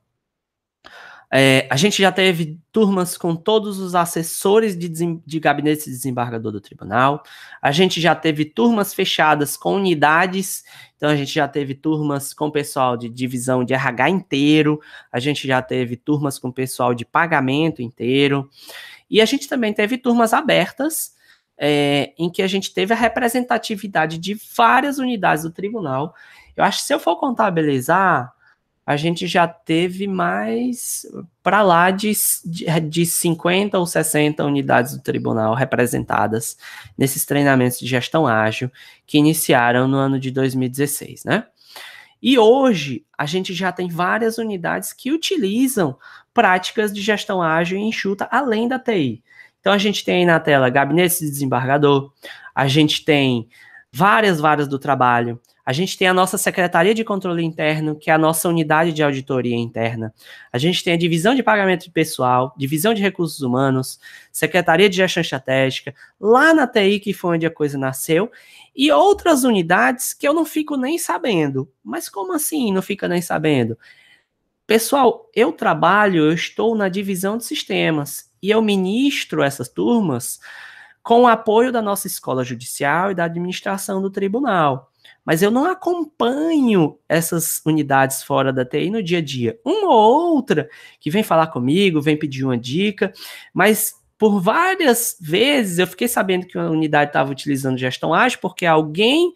É, a gente já teve turmas com todos os assessores de, de gabinete de desembargador do tribunal. A gente já teve turmas fechadas com unidades. Então, a gente já teve turmas com pessoal de divisão de RH inteiro. A gente já teve turmas com pessoal de pagamento inteiro. E a gente também teve turmas abertas é, em que a gente teve a representatividade de várias unidades do tribunal. Eu acho que se eu for contabilizar, a gente já teve mais para lá de, de 50 ou 60 unidades do tribunal representadas nesses treinamentos de gestão ágil que iniciaram no ano de 2016, né? E hoje a gente já tem várias unidades que utilizam práticas de gestão ágil e enxuta além da TI. Então a gente tem aí na tela gabinete de desembargador, a gente tem várias varas do trabalho, a gente tem a nossa Secretaria de Controle Interno, que é a nossa unidade de auditoria interna. A gente tem a divisão de pagamento de pessoal, divisão de recursos humanos, Secretaria de Gestão Estratégica, lá na TI, que foi onde a coisa nasceu, e outras unidades que eu não fico nem sabendo. Mas como assim não fica nem sabendo? Pessoal, eu trabalho, eu estou na divisão de sistemas. E eu ministro essas turmas com o apoio da nossa escola judicial e da administração do tribunal. Mas eu não acompanho essas unidades fora da TI no dia a dia. Uma ou outra que vem falar comigo, vem pedir uma dica, mas por várias vezes eu fiquei sabendo que uma unidade estava utilizando gestão ágil porque alguém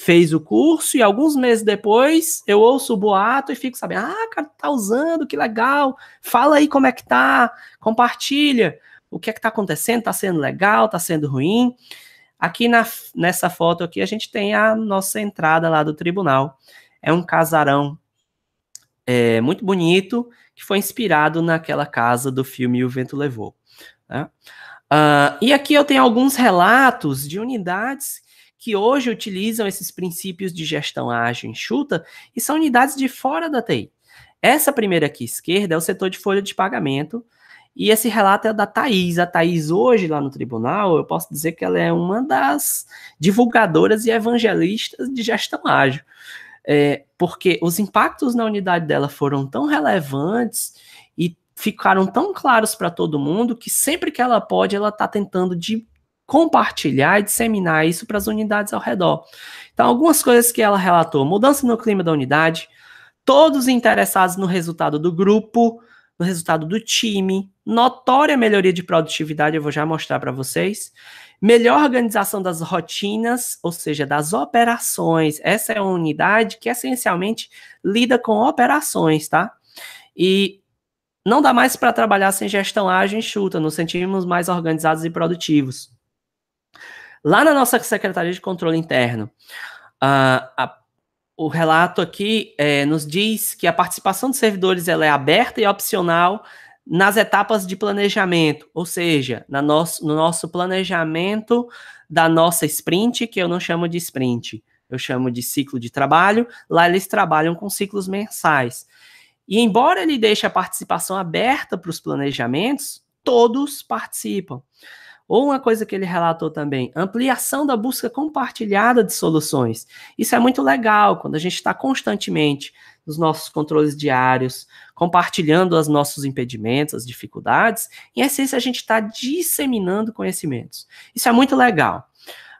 fez o curso e alguns meses depois eu ouço o boato e fico sabendo, ah, cara, tá usando, que legal, fala aí como é que tá, compartilha, o que é que tá acontecendo, tá sendo legal, tá sendo ruim. Aqui na, nessa foto aqui a gente tem a nossa entrada lá do tribunal. É um casarão é, muito bonito que foi inspirado naquela casa do filme O Vento Levou. Né? Uh, e aqui eu tenho alguns relatos de unidades que hoje utilizam esses princípios de gestão ágil enxuta e são unidades de fora da TI. Essa primeira aqui, esquerda, é o setor de folha de pagamento, e esse relato é da Thaís. A Thaís, hoje, lá no tribunal, eu posso dizer que ela é uma das divulgadoras e evangelistas de gestão ágil. É, porque os impactos na unidade dela foram tão relevantes e ficaram tão claros para todo mundo que sempre que ela pode, ela está tentando, de compartilhar e disseminar isso para as unidades ao redor. Então, algumas coisas que ela relatou: mudança no clima da unidade, todos interessados no resultado do grupo, no resultado do time, notória melhoria de produtividade, eu vou já mostrar para vocês. Melhor organização das rotinas, ou seja, das operações. Essa é uma unidade que essencialmente lida com operações, tá? E não dá mais para trabalhar sem gestão ágil e enxuta, nos sentimos mais organizados e produtivos. Lá na nossa Secretaria de Controle Interno, a, o relato aqui é, nos diz que a participação dos servidores ela é aberta e opcional nas etapas de planejamento, ou seja, na nosso, no nosso planejamento da nossa sprint, que eu não chamo de sprint, eu chamo de ciclo de trabalho, lá eles trabalham com ciclos mensais. E embora ele deixe a participação aberta para os planejamentos, todos participam. Ou uma coisa que ele relatou também, ampliação da busca compartilhada de soluções. Isso é muito legal quando a gente está constantemente nos nossos controles diários, compartilhando os nossos impedimentos, as dificuldades. Em essência, a gente está disseminando conhecimentos. Isso é muito legal.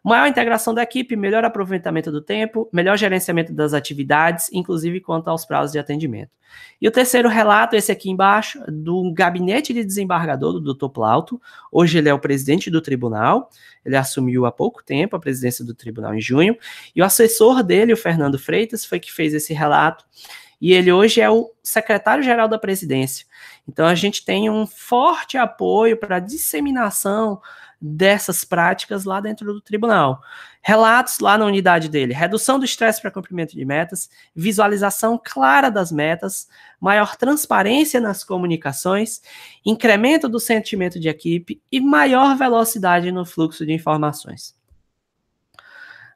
Maior integração da equipe, melhor aproveitamento do tempo, melhor gerenciamento das atividades, inclusive quanto aos prazos de atendimento. E o terceiro relato, esse aqui embaixo, é do gabinete de desembargador do Dr. Plauto. Hoje ele é o presidente do tribunal, ele assumiu há pouco tempo a presidência do tribunal em junho, e o assessor dele, o Fernando Freitas, foi que fez esse relato e ele hoje é o secretário-geral da presidência. Então a gente tem um forte apoio para disseminação dessas práticas lá dentro do tribunal. Relatos lá na unidade dele: redução do estresse para cumprimento de metas, visualização clara das metas, maior transparência nas comunicações, incremento do sentimento de equipe e maior velocidade no fluxo de informações.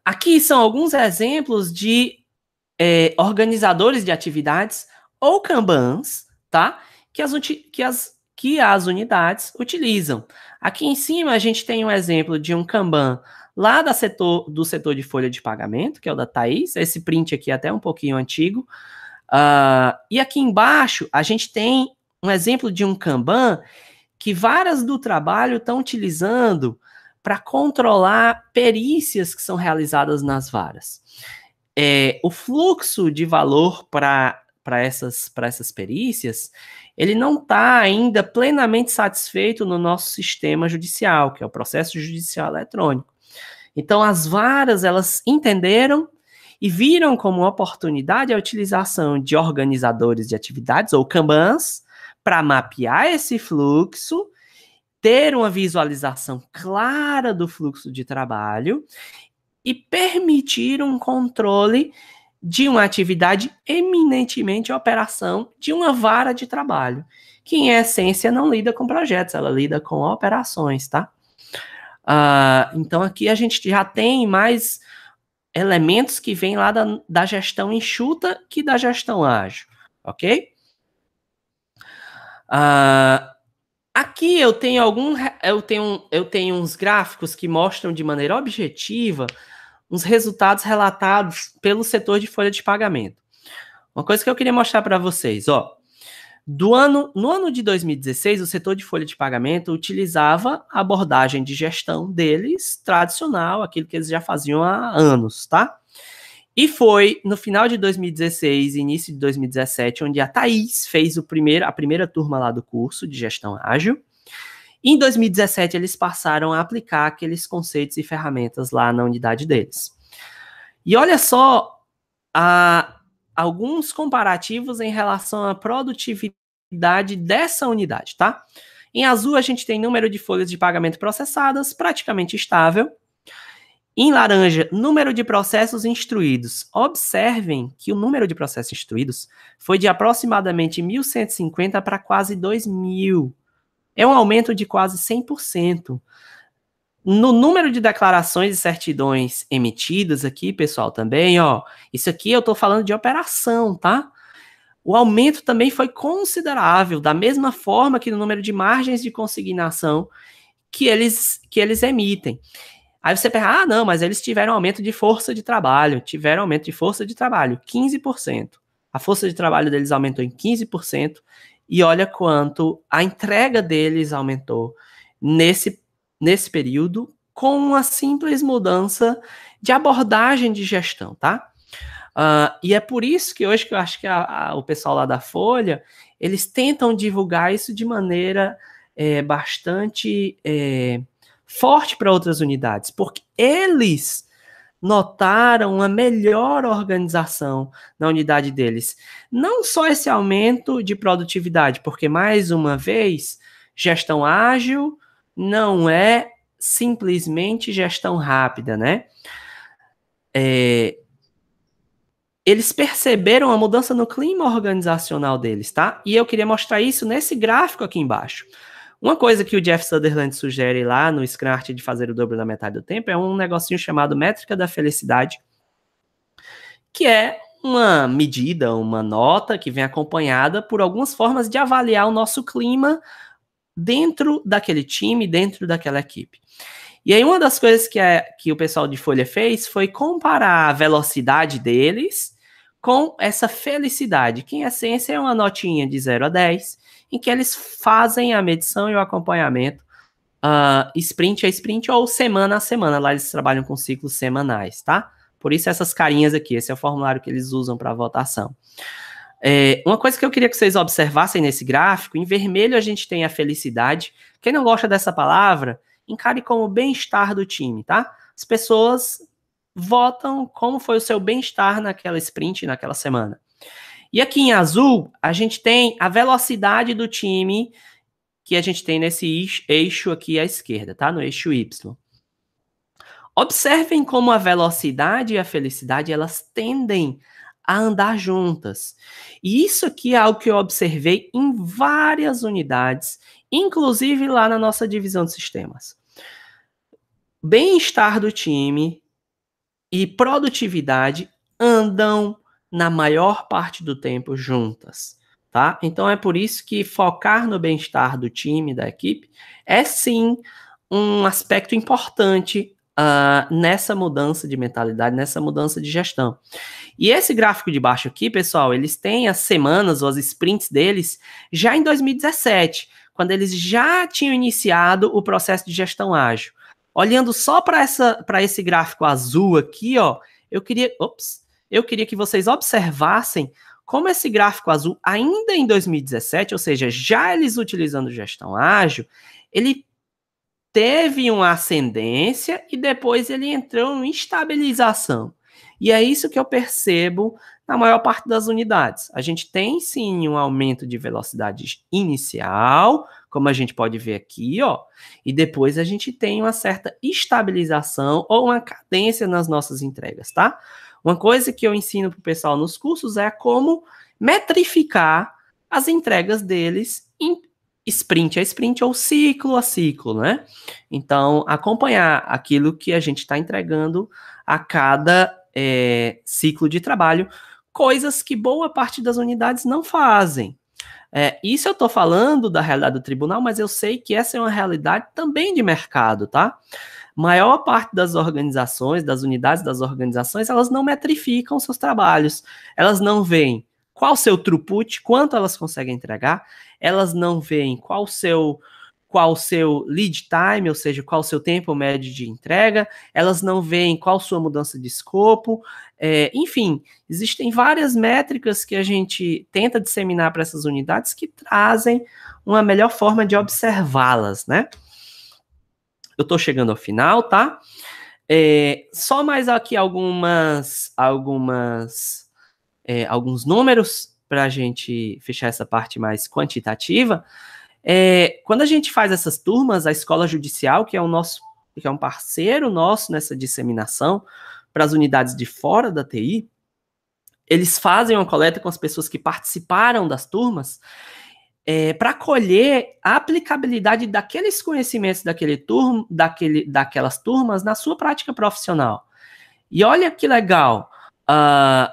Aqui são alguns exemplos de é, organizadores de atividades ou Kanbans, tá? Que as, que as que as unidades utilizam. Aqui em cima a gente tem um exemplo de um Kanban lá da setor, do setor de folha de pagamento, que é o da Thaís, esse print aqui é até um pouquinho antigo. Uh, e aqui embaixo a gente tem um exemplo de um Kanban que várias do trabalho estão utilizando para controlar perícias que são realizadas nas varas. É, o fluxo de valor para essas, essas perícias, ele não está ainda plenamente satisfeito no nosso sistema judicial, que é o processo judicial eletrônico. Então, as varas, elas entenderam e viram como oportunidade a utilização de organizadores de atividades, ou Kanbans, para mapear esse fluxo, ter uma visualização clara do fluxo de trabalho e permitir um controle de uma atividade eminentemente operação de uma vara de trabalho, que em essência não lida com projetos, ela lida com operações, tá? Uh, então aqui a gente já tem mais elementos que vêm lá da, da gestão enxuta que da gestão ágil, ok? Uh, aqui eu tenho algum, eu tenho, eu tenho uns gráficos que mostram de maneira objetiva os resultados relatados pelo setor de folha de pagamento. Uma coisa que eu queria mostrar para vocês, ó. Do ano, no ano de 2016, o setor de folha de pagamento utilizava a abordagem de gestão deles tradicional, aquilo que eles já faziam há anos, tá? E foi no final de 2016, início de 2017, onde a Thaís fez o primeiro, a primeira turma lá do curso de gestão ágil. Em 2017, eles passaram a aplicar aqueles conceitos e ferramentas lá na unidade deles. E olha só a, alguns comparativos em relação à produtividade dessa unidade, tá? Em azul, a gente tem número de folhas de pagamento processadas, praticamente estável. Em laranja, número de processos instruídos. Observem que o número de processos instruídos foi de aproximadamente 1.150 para quase 2.000 é um aumento de quase 100%. No número de declarações e certidões emitidas aqui, pessoal, também, ó, isso aqui eu estou falando de operação, tá? O aumento também foi considerável, da mesma forma que no número de margens de consignação que eles, que eles emitem. Aí você pensa, ah, não, mas eles tiveram aumento de força de trabalho, tiveram aumento de força de trabalho, 15%. A força de trabalho deles aumentou em 15%, e olha quanto a entrega deles aumentou nesse, nesse período com uma simples mudança de abordagem de gestão, tá? Uh, e é por isso que hoje que eu acho que a, a, o pessoal lá da Folha, eles tentam divulgar isso de maneira é, bastante é, forte para outras unidades, porque eles notaram uma melhor organização na unidade deles. Não só esse aumento de produtividade, porque, mais uma vez, gestão ágil não é simplesmente gestão rápida, né? É, eles perceberam a mudança no clima organizacional deles, tá? E eu queria mostrar isso nesse gráfico aqui embaixo. Uma coisa que o Jeff Sutherland sugere lá no Scrum de fazer o dobro na metade do tempo é um negocinho chamado métrica da felicidade, que é uma medida, uma nota que vem acompanhada por algumas formas de avaliar o nosso clima dentro daquele time, dentro daquela equipe. E aí uma das coisas que, é, que o pessoal de Folha fez foi comparar a velocidade deles com essa felicidade, que em essência é uma notinha de 0 a 10, em que eles fazem a medição e o acompanhamento uh, sprint a sprint ou semana a semana. Lá eles trabalham com ciclos semanais, tá? Por isso essas carinhas aqui, esse é o formulário que eles usam para votação. É, uma coisa que eu queria que vocês observassem nesse gráfico, em vermelho a gente tem a felicidade. Quem não gosta dessa palavra, encare como bem-estar do time, tá? As pessoas votam como foi o seu bem-estar naquela sprint, naquela semana. E aqui em azul, a gente tem a velocidade do time que a gente tem nesse eixo aqui à esquerda, tá? No eixo Y. Observem como a velocidade e a felicidade, elas tendem a andar juntas. E isso aqui é algo que eu observei em várias unidades, inclusive lá na nossa divisão de sistemas. Bem-estar do time e produtividade andam na maior parte do tempo juntas, tá? Então é por isso que focar no bem-estar do time, da equipe, é sim um aspecto importante uh, nessa mudança de mentalidade, nessa mudança de gestão. E esse gráfico de baixo aqui, pessoal, eles têm as semanas ou as sprints deles já em 2017, quando eles já tinham iniciado o processo de gestão ágil. Olhando só para esse gráfico azul aqui, ó, eu queria. Ops! eu queria que vocês observassem como esse gráfico azul, ainda em 2017, ou seja, já eles utilizando gestão ágil, ele teve uma ascendência e depois ele entrou em estabilização. E é isso que eu percebo na maior parte das unidades. A gente tem sim um aumento de velocidade inicial, como a gente pode ver aqui, ó, e depois a gente tem uma certa estabilização ou uma cadência nas nossas entregas, tá? Uma coisa que eu ensino para o pessoal nos cursos é como metrificar as entregas deles em sprint a sprint ou ciclo a ciclo, né? Então, acompanhar aquilo que a gente está entregando a cada é, ciclo de trabalho, coisas que boa parte das unidades não fazem. É, isso eu estou falando da realidade do tribunal, mas eu sei que essa é uma realidade também de mercado, tá? maior parte das organizações, das unidades das organizações, elas não metrificam seus trabalhos. Elas não veem qual o seu throughput, quanto elas conseguem entregar, elas não veem qual o seu qual o seu lead time, ou seja, qual o seu tempo médio de entrega, elas não veem qual sua mudança de escopo, é, enfim, existem várias métricas que a gente tenta disseminar para essas unidades que trazem uma melhor forma de observá-las, né? Eu estou chegando ao final, tá? É, só mais aqui algumas, algumas, é, alguns números para a gente fechar essa parte mais quantitativa. É, quando a gente faz essas turmas, a escola judicial, que é o nosso, que é um parceiro nosso nessa disseminação para as unidades de fora da TI, eles fazem uma coleta com as pessoas que participaram das turmas é, para colher a aplicabilidade daqueles conhecimentos daquele turma, daquele, daquelas turmas na sua prática profissional. E olha que legal, uh,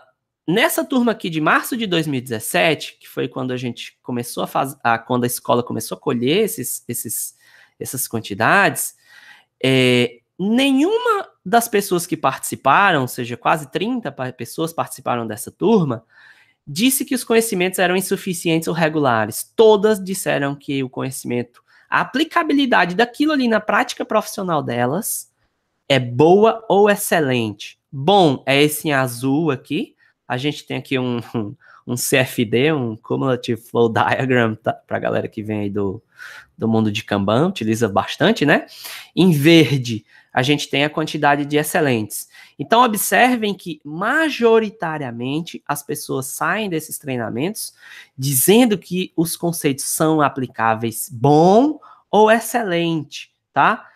nessa turma aqui de março de 2017, que foi quando a gente começou a fazer, quando a escola começou a colher esses, esses, essas quantidades, é, nenhuma das pessoas que participaram, ou seja, quase 30 pessoas participaram dessa turma, disse que os conhecimentos eram insuficientes ou regulares. Todas disseram que o conhecimento, a aplicabilidade daquilo ali na prática profissional delas é boa ou excelente. Bom é esse em azul aqui. A gente tem aqui um, um, CFD, um Cumulative Flow Diagram, tá? para a galera que vem aí do, do mundo de Kanban, utiliza bastante, né? Em verde, a gente tem a quantidade de excelentes. Então, observem que, majoritariamente, as pessoas saem desses treinamentos dizendo que os conceitos são aplicáveis bom ou excelente, tá?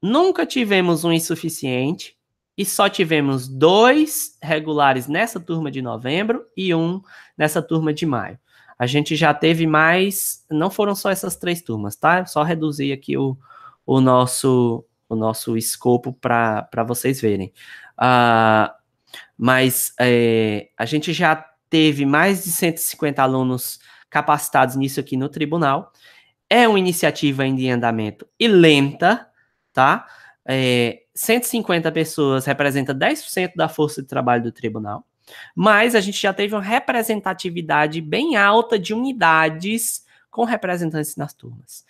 Nunca tivemos um insuficiente e só tivemos dois regulares nessa turma de novembro e um nessa turma de maio. A gente já teve mais, não foram só essas três turmas, tá? Só reduzir aqui o, o nosso o nosso escopo para vocês verem. Uh, mas é, a gente já teve mais de 150 alunos capacitados nisso aqui no tribunal. É uma iniciativa ainda em andamento e lenta, tá? É, 150 pessoas representa 10% da força de trabalho do tribunal, mas a gente já teve uma representatividade bem alta de unidades com representantes nas turmas.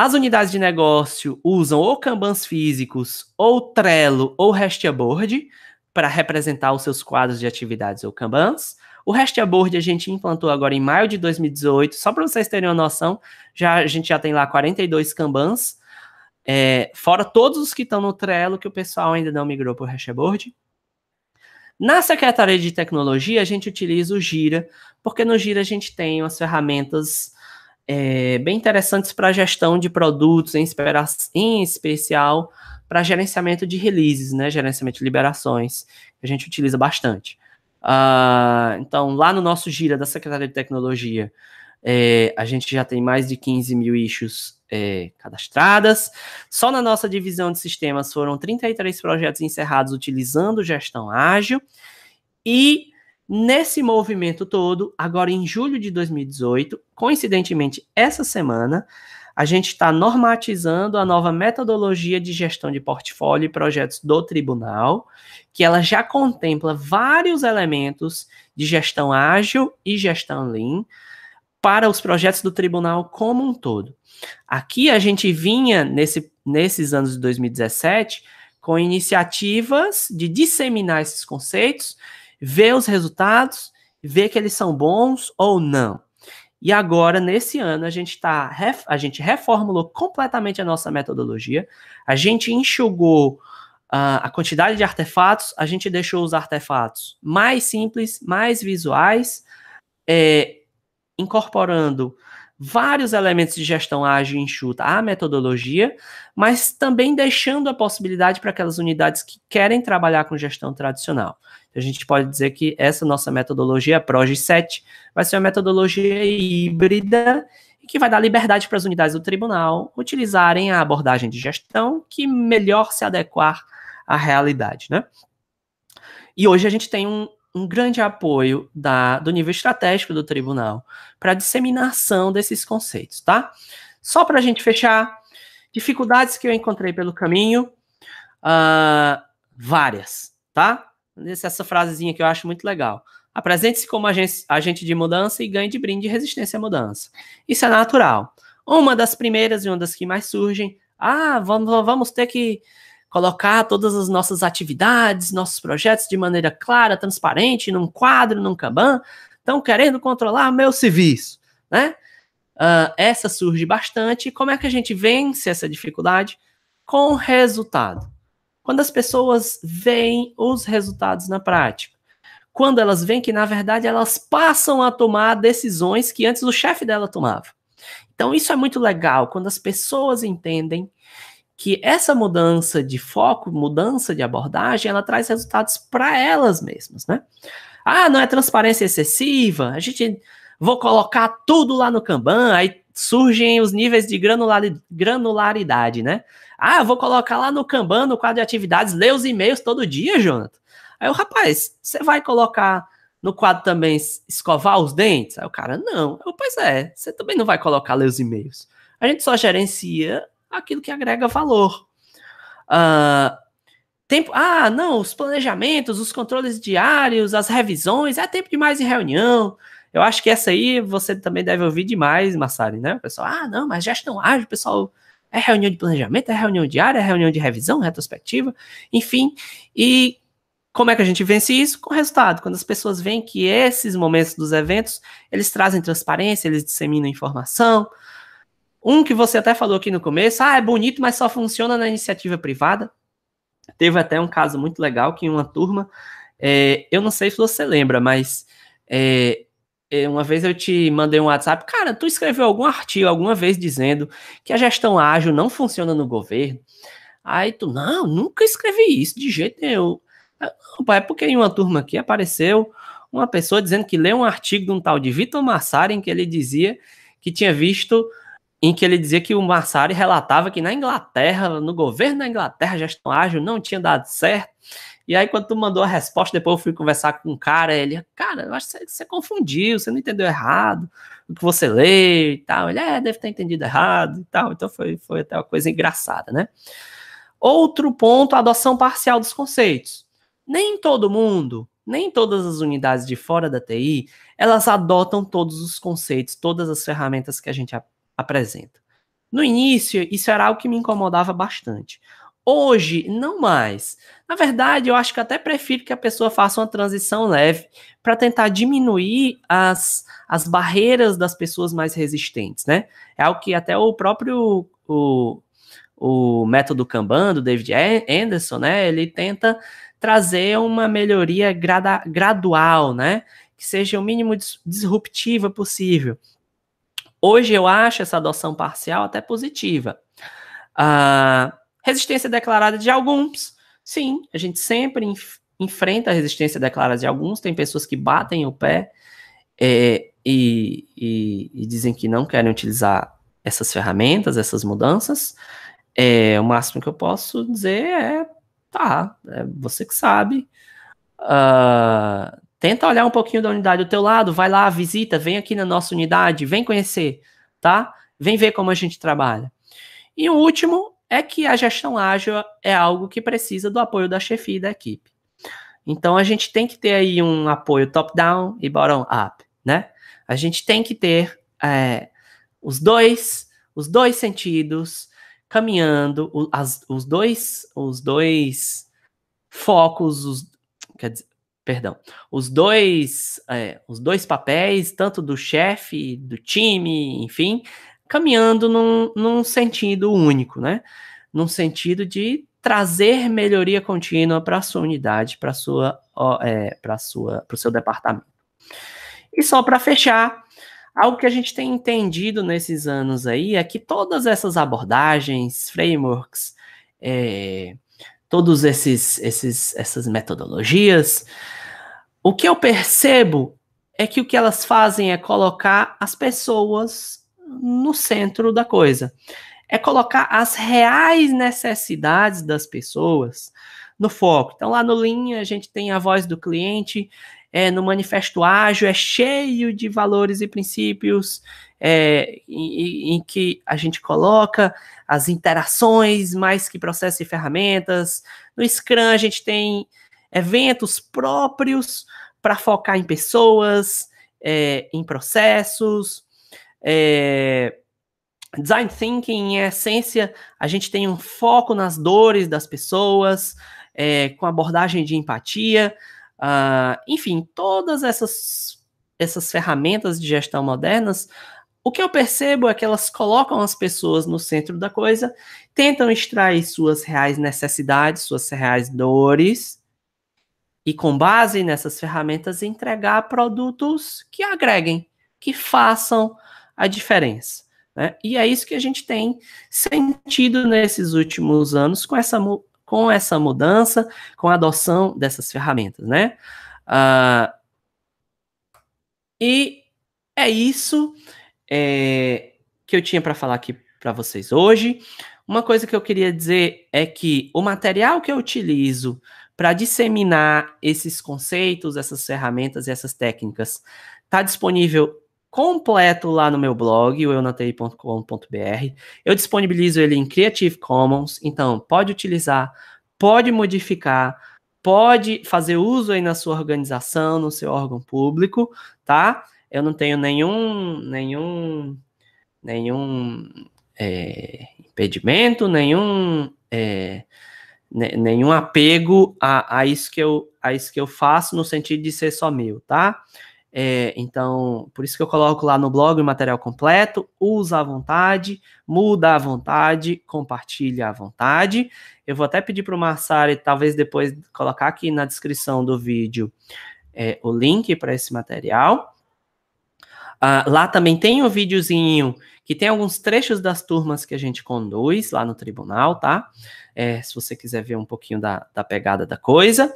As unidades de negócio usam ou Kanbans físicos, ou Trello, ou Restaboard para representar os seus quadros de atividades ou Kanbans. O Restaboard a gente implantou agora em maio de 2018, só para vocês terem uma noção, já, a gente já tem lá 42 Kanbans, é, fora todos os que estão no Trello, que o pessoal ainda não migrou para o Restaboard. Na Secretaria de Tecnologia, a gente utiliza o Gira, porque no Gira a gente tem as ferramentas é, bem interessantes para gestão de produtos, em, em especial para gerenciamento de releases, né? Gerenciamento de liberações, que a gente utiliza bastante. Uh, então, lá no nosso Gira da Secretaria de Tecnologia, é, a gente já tem mais de 15 mil issues é, cadastradas. Só na nossa divisão de sistemas foram 33 projetos encerrados utilizando gestão ágil. E Nesse movimento todo, agora em julho de 2018, coincidentemente essa semana, a gente está normatizando a nova metodologia de gestão de portfólio e projetos do tribunal, que ela já contempla vários elementos de gestão ágil e gestão lean para os projetos do tribunal como um todo. Aqui a gente vinha, nesse, nesses anos de 2017, com iniciativas de disseminar esses conceitos vê os resultados, vê que eles são bons ou não. E agora, nesse ano, a gente, tá, a gente reformulou completamente a nossa metodologia, a gente enxugou uh, a quantidade de artefatos, a gente deixou os artefatos mais simples, mais visuais, é, incorporando vários elementos de gestão ágil e enxuta à metodologia, mas também deixando a possibilidade para aquelas unidades que querem trabalhar com gestão tradicional. A gente pode dizer que essa nossa metodologia, a prog 7, vai ser uma metodologia híbrida e que vai dar liberdade para as unidades do tribunal utilizarem a abordagem de gestão que melhor se adequar à realidade, né? E hoje a gente tem um, um grande apoio da, do nível estratégico do tribunal para disseminação desses conceitos, tá? Só para a gente fechar, dificuldades que eu encontrei pelo caminho, uh, várias, tá? Essa frasezinha que eu acho muito legal. Apresente-se como agente de mudança e ganhe de brinde resistência à mudança. Isso é natural. Uma das primeiras e uma das que mais surgem. Ah, vamos, vamos ter que colocar todas as nossas atividades, nossos projetos de maneira clara, transparente, num quadro, num Kanban, estão querendo controlar meu serviço, né? Uh, essa surge bastante. Como é que a gente vence essa dificuldade? Com resultado. Quando as pessoas veem os resultados na prática. Quando elas veem que, na verdade, elas passam a tomar decisões que antes o chefe dela tomava. Então, isso é muito legal, quando as pessoas entendem que essa mudança de foco, mudança de abordagem, ela traz resultados para elas mesmas, né? Ah, não é transparência excessiva, a gente vou colocar tudo lá no Kanban, aí surgem os níveis de granularidade, né? Ah, vou colocar lá no Kanban, no quadro de atividades, ler os e-mails todo dia, Jonathan. Aí o rapaz, você vai colocar no quadro também escovar os dentes? Aí o cara, não. Eu, pois é, você também não vai colocar ler os e-mails. A gente só gerencia aquilo que agrega valor. Uh, tempo, ah, não, os planejamentos, os controles diários, as revisões, é tempo demais em reunião. Eu acho que essa aí você também deve ouvir demais, Massari, né? O pessoal, ah, não, mas gestão ágil, pessoal, é reunião de planejamento, é reunião diária, é reunião de revisão, retrospectiva, enfim. E como é que a gente vence isso? Com resultado. Quando as pessoas veem que esses momentos dos eventos, eles trazem transparência, eles disseminam informação, um que você até falou aqui no começo, ah, é bonito, mas só funciona na iniciativa privada. Teve até um caso muito legal que uma turma, é, eu não sei se você lembra, mas é, é uma vez eu te mandei um WhatsApp, cara, tu escreveu algum artigo alguma vez dizendo que a gestão ágil não funciona no governo. Aí tu, não, nunca escrevi isso de jeito nenhum. É porque em uma turma aqui apareceu uma pessoa dizendo que leu um artigo de um tal de Vitor Massari em que ele dizia que tinha visto em que ele dizia que o Massari relatava que na Inglaterra, no governo da Inglaterra, a gestão ágil não tinha dado certo. E aí, quando tu mandou a resposta, depois eu fui conversar com um cara, ele, cara, eu acho que você confundiu, você não entendeu errado o que você leu e tal. Ele, é, deve ter entendido errado e tal. Então foi, foi até uma coisa engraçada, né? Outro ponto, a adoção parcial dos conceitos. Nem todo mundo, nem todas as unidades de fora da TI, elas adotam todos os conceitos, todas as ferramentas que a gente aprende apresenta. No início, isso era algo que me incomodava bastante. Hoje, não mais. Na verdade, eu acho que até prefiro que a pessoa faça uma transição leve para tentar diminuir as, as barreiras das pessoas mais resistentes, né? É o que até o próprio o, o método Kanban do David Anderson, né? Ele tenta trazer uma melhoria grada, gradual, né? Que seja o mínimo disruptiva possível. Hoje eu acho essa adoção parcial até positiva. resistência declarada de alguns, sim, a gente sempre enf enfrenta a resistência declarada de alguns. Tem pessoas que batem o pé é, e, e, e dizem que não querem utilizar essas ferramentas, essas mudanças. É, o máximo que eu posso dizer é tá, é você que sabe. Uh, Tenta olhar um pouquinho da unidade do teu lado, vai lá, visita, vem aqui na nossa unidade, vem conhecer, tá? Vem ver como a gente trabalha. E o último é que a gestão ágil é algo que precisa do apoio da chefia e da equipe. Então a gente tem que ter aí um apoio top-down e bottom-up, né? A gente tem que ter é, os dois, os dois sentidos caminhando, as, os dois, os dois focos, os, quer dizer, perdão, os dois, é, os dois papéis, tanto do chefe, do time, enfim, caminhando num, num, sentido único, né? Num sentido de trazer melhoria contínua para a sua unidade, para sua, é, para sua, para o seu departamento. E só para fechar, algo que a gente tem entendido nesses anos aí é que todas essas abordagens, frameworks, é, todos esses, esses, essas metodologias, o que eu percebo é que o que elas fazem é colocar as pessoas no centro da coisa. É colocar as reais necessidades das pessoas no foco. Então, lá no Linha a gente tem a voz do cliente, é, no manifesto ágil, é cheio de valores e princípios é, em, em, que a gente coloca as interações mais que processos e ferramentas. No Scrum, a gente tem eventos próprios para focar em pessoas, é, em processos. É, design thinking, em essência, a gente tem um foco nas dores das pessoas, é, com abordagem de empatia, uh, enfim, todas essas, essas ferramentas de gestão modernas. O que eu percebo é que elas colocam as pessoas no centro da coisa, tentam extrair suas reais necessidades, suas reais dores, e, com base nessas ferramentas, entregar produtos que agreguem, que façam a diferença. Né? E é isso que a gente tem sentido nesses últimos anos com essa, com essa mudança, com a adoção dessas ferramentas. Né? Uh, e é isso é, que eu tinha para falar aqui para vocês hoje. Uma coisa que eu queria dizer é que o material que eu utilizo para disseminar esses conceitos, essas ferramentas e essas técnicas. Está disponível completo lá no meu blog, o eunatei.com.br. Eu disponibilizo ele em Creative Commons, então pode utilizar, pode modificar, pode fazer uso aí na sua organização, no seu órgão público, tá? Eu não tenho nenhum, nenhum, nenhum é, impedimento, nenhum é, né, nenhum apego a, a, isso que eu, a isso que eu faço no sentido de ser só meu, tá? É, então, por isso que eu coloco lá no blog o material completo, usa à vontade, muda à vontade, compartilha à vontade. Eu vou até pedir para o Marsari, talvez depois colocar aqui na descrição do vídeo é, o link para esse material. Ah, lá também tem um videozinho que tem alguns trechos das turmas que a gente conduz lá no tribunal, tá? É, se você quiser ver um pouquinho da, da pegada da coisa.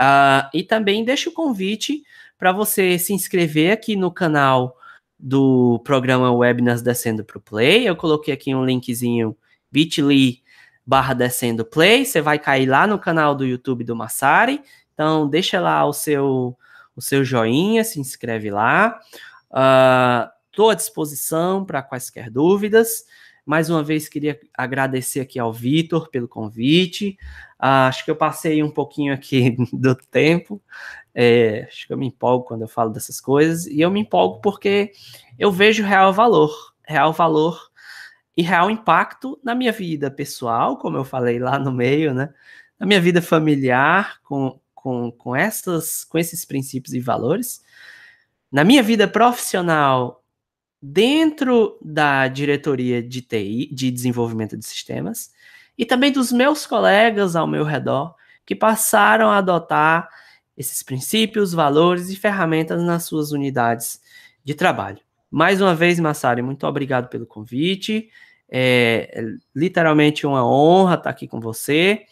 Uh, e também deixo o convite para você se inscrever aqui no canal do programa Webinars Descendo para o Play. Eu coloquei aqui um linkzinho bit.ly barra descendo play, você vai cair lá no canal do YouTube do Massari, então deixa lá o seu o seu joinha, se inscreve lá. Uh, Estou à disposição para quaisquer dúvidas. Mais uma vez, queria agradecer aqui ao Vitor pelo convite. Ah, acho que eu passei um pouquinho aqui do tempo. É, acho que eu me empolgo quando eu falo dessas coisas. E eu me empolgo porque eu vejo real valor, real valor e real impacto na minha vida pessoal, como eu falei lá no meio, né? Na minha vida familiar, com, com, com, essas, com esses princípios e valores. Na minha vida profissional, dentro da diretoria de TI, de desenvolvimento de sistemas, e também dos meus colegas ao meu redor que passaram a adotar esses princípios, valores e ferramentas nas suas unidades de trabalho. Mais uma vez, Massari, muito obrigado pelo convite. É, é literalmente uma honra estar aqui com você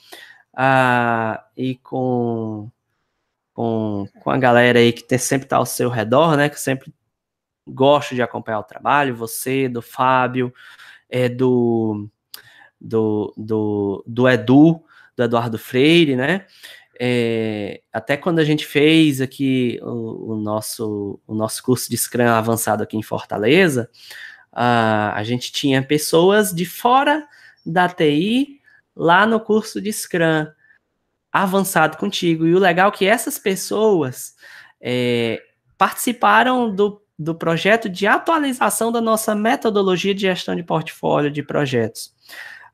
ah, e com, com, com a galera aí que tem, sempre está ao seu redor, né? Que sempre gosto de acompanhar o trabalho, você, do Fábio, é, do, do, do, do Edu, do Eduardo Freire, né? É, até quando a gente fez aqui o, o, nosso, o nosso curso de Scrum avançado aqui em Fortaleza, a, a gente tinha pessoas de fora da TI lá no curso de Scrum avançado contigo. E o legal é que essas pessoas é, participaram do do projeto de atualização da nossa metodologia de gestão de portfólio de projetos,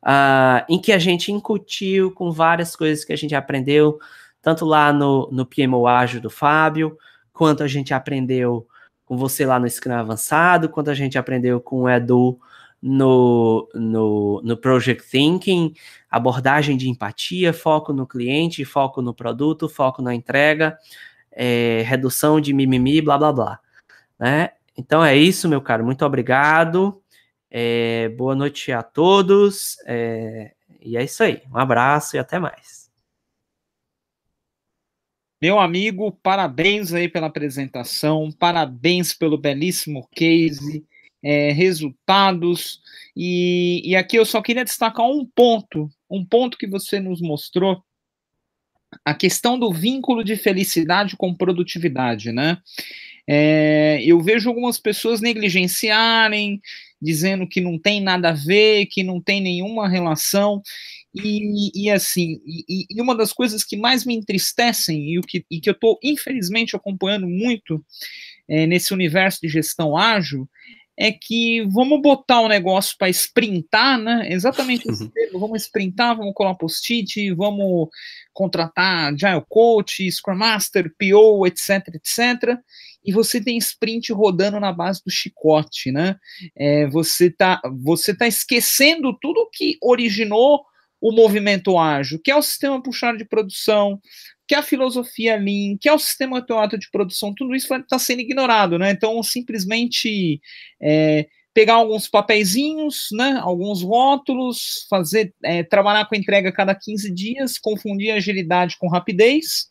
uh, em que a gente incutiu com várias coisas que a gente aprendeu, tanto lá no, no PMO Ágil do Fábio, quanto a gente aprendeu com você lá no Scrum Avançado, quanto a gente aprendeu com o Edu no, no, no Project Thinking, abordagem de empatia, foco no cliente, foco no produto, foco na entrega, é, redução de mimimi, blá blá blá. Né? Então é isso, meu caro. Muito obrigado. É, boa noite a todos. É, e é isso aí. Um abraço e até mais. Meu amigo, parabéns aí pela apresentação, parabéns pelo belíssimo case, é, resultados. E, e aqui eu só queria destacar um ponto, um ponto que você nos mostrou, a questão do vínculo de felicidade com produtividade, né? É, eu vejo algumas pessoas negligenciarem, dizendo que não tem nada a ver, que não tem nenhuma relação. E, e assim, e, e, uma das coisas que mais me entristecem e, o que, e que eu estou, infelizmente, acompanhando muito é, nesse universo de gestão ágil é que vamos botar o negócio para sprintar, né? Exatamente esse termo, vamos sprintar, vamos colar post-it, vamos contratar Agile Coach, Scrum Master, PO, etc, etc e você tem sprint rodando na base do chicote, né? É, você está, você tá esquecendo tudo que originou o movimento ágil, que é o sistema puxado de produção, que é a filosofia Lean, que é o sistema teórico de produção, tudo isso está sendo ignorado, né? Então, simplesmente é, pegar alguns papeizinhos, né, alguns rótulos, fazer é, trabalhar com entrega a cada 15 dias, confundir agilidade com rapidez,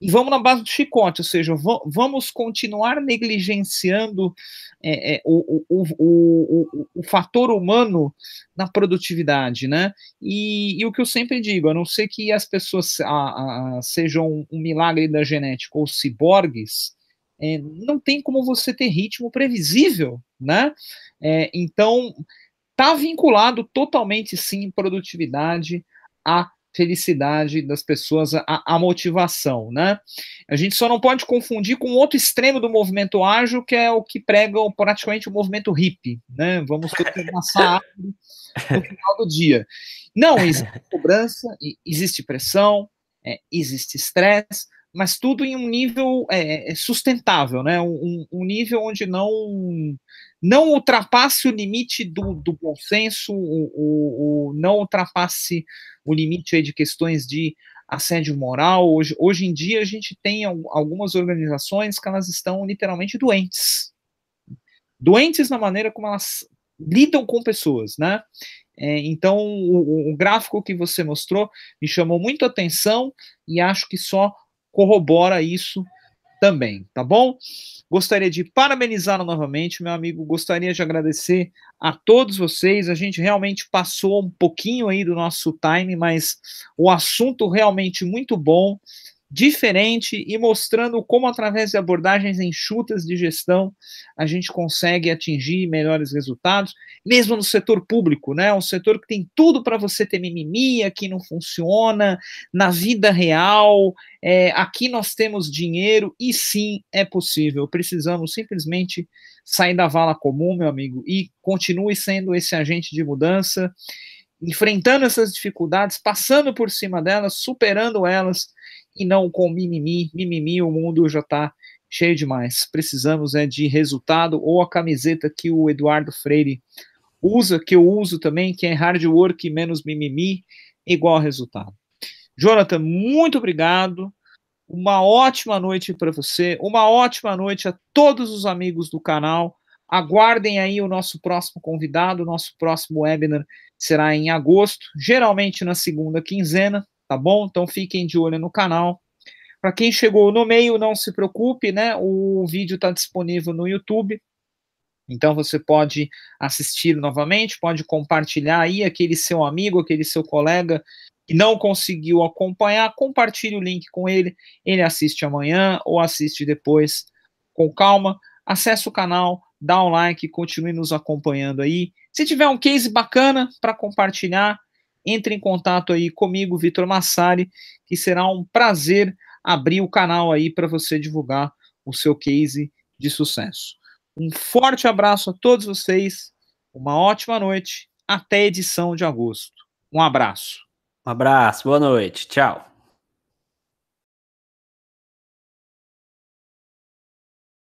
e vamos na base do chicote, ou seja, vamos continuar negligenciando é, é, o, o, o, o, fator humano na produtividade, né? E, e, o que eu sempre digo, a não ser que as pessoas a, a, sejam um milagre da genética ou ciborgues, é, não tem como você ter ritmo previsível, né? É, então, está vinculado totalmente, sim, produtividade a felicidade das pessoas, a, a, motivação, né? A gente só não pode confundir com outro extremo do movimento ágil, que é o que prega praticamente o movimento hippie, né? Vamos todos no final do dia. Não, existe cobrança, existe pressão, é, existe estresse, mas tudo em um nível é, é sustentável, né? Um, um, nível onde não não ultrapasse o limite do, do bom senso, o, o, o não ultrapasse o limite de questões de assédio moral. Hoje, hoje em dia a gente tem algumas organizações que elas estão literalmente doentes, doentes na maneira como elas lidam com pessoas, né? É, então, o, o, gráfico que você mostrou me chamou muito atenção e acho que só corrobora isso também, tá bom? Gostaria de parabenizar novamente, meu amigo. Gostaria de agradecer a todos vocês. A gente realmente passou um pouquinho aí do nosso time, mas o assunto realmente muito bom diferente e mostrando como, através de abordagens enxutas de gestão, a gente consegue atingir melhores resultados, mesmo no setor público, né? Um setor que tem tudo para você ter mimimia, que não funciona, na vida real. É, aqui nós temos dinheiro e sim é possível. Precisamos simplesmente sair da vala comum, meu amigo, e continue sendo esse agente de mudança. Enfrentando essas dificuldades, passando por cima delas, superando elas, e não com mimimi. Mimimi, o mundo já está cheio demais. Precisamos é de resultado ou a camiseta que o Eduardo Freire usa, que eu uso também, que é hard work menos mimimi igual resultado. Jonathan, muito obrigado. Uma ótima noite para você, uma ótima noite a todos os amigos do canal. Aguardem aí o nosso próximo convidado, o nosso próximo webinar será em agosto, geralmente na segunda quinzena tá bom? Então fiquem de olho no canal. Para quem chegou no meio, não se preocupe, né? O vídeo está disponível no YouTube. Então você pode assistir novamente, pode compartilhar aí aquele seu amigo, aquele seu colega que não conseguiu acompanhar, compartilhe o link com ele, ele assiste amanhã ou assiste depois com calma. Acesse o canal, dá um like, continue nos acompanhando aí. Se tiver um case bacana para compartilhar, entre em contato aí comigo, Vitor Massari, que será um prazer abrir o canal aí para você divulgar o seu case de sucesso. Um forte abraço a todos vocês, uma ótima noite, até edição de agosto. Um abraço. Um abraço, boa noite, tchau.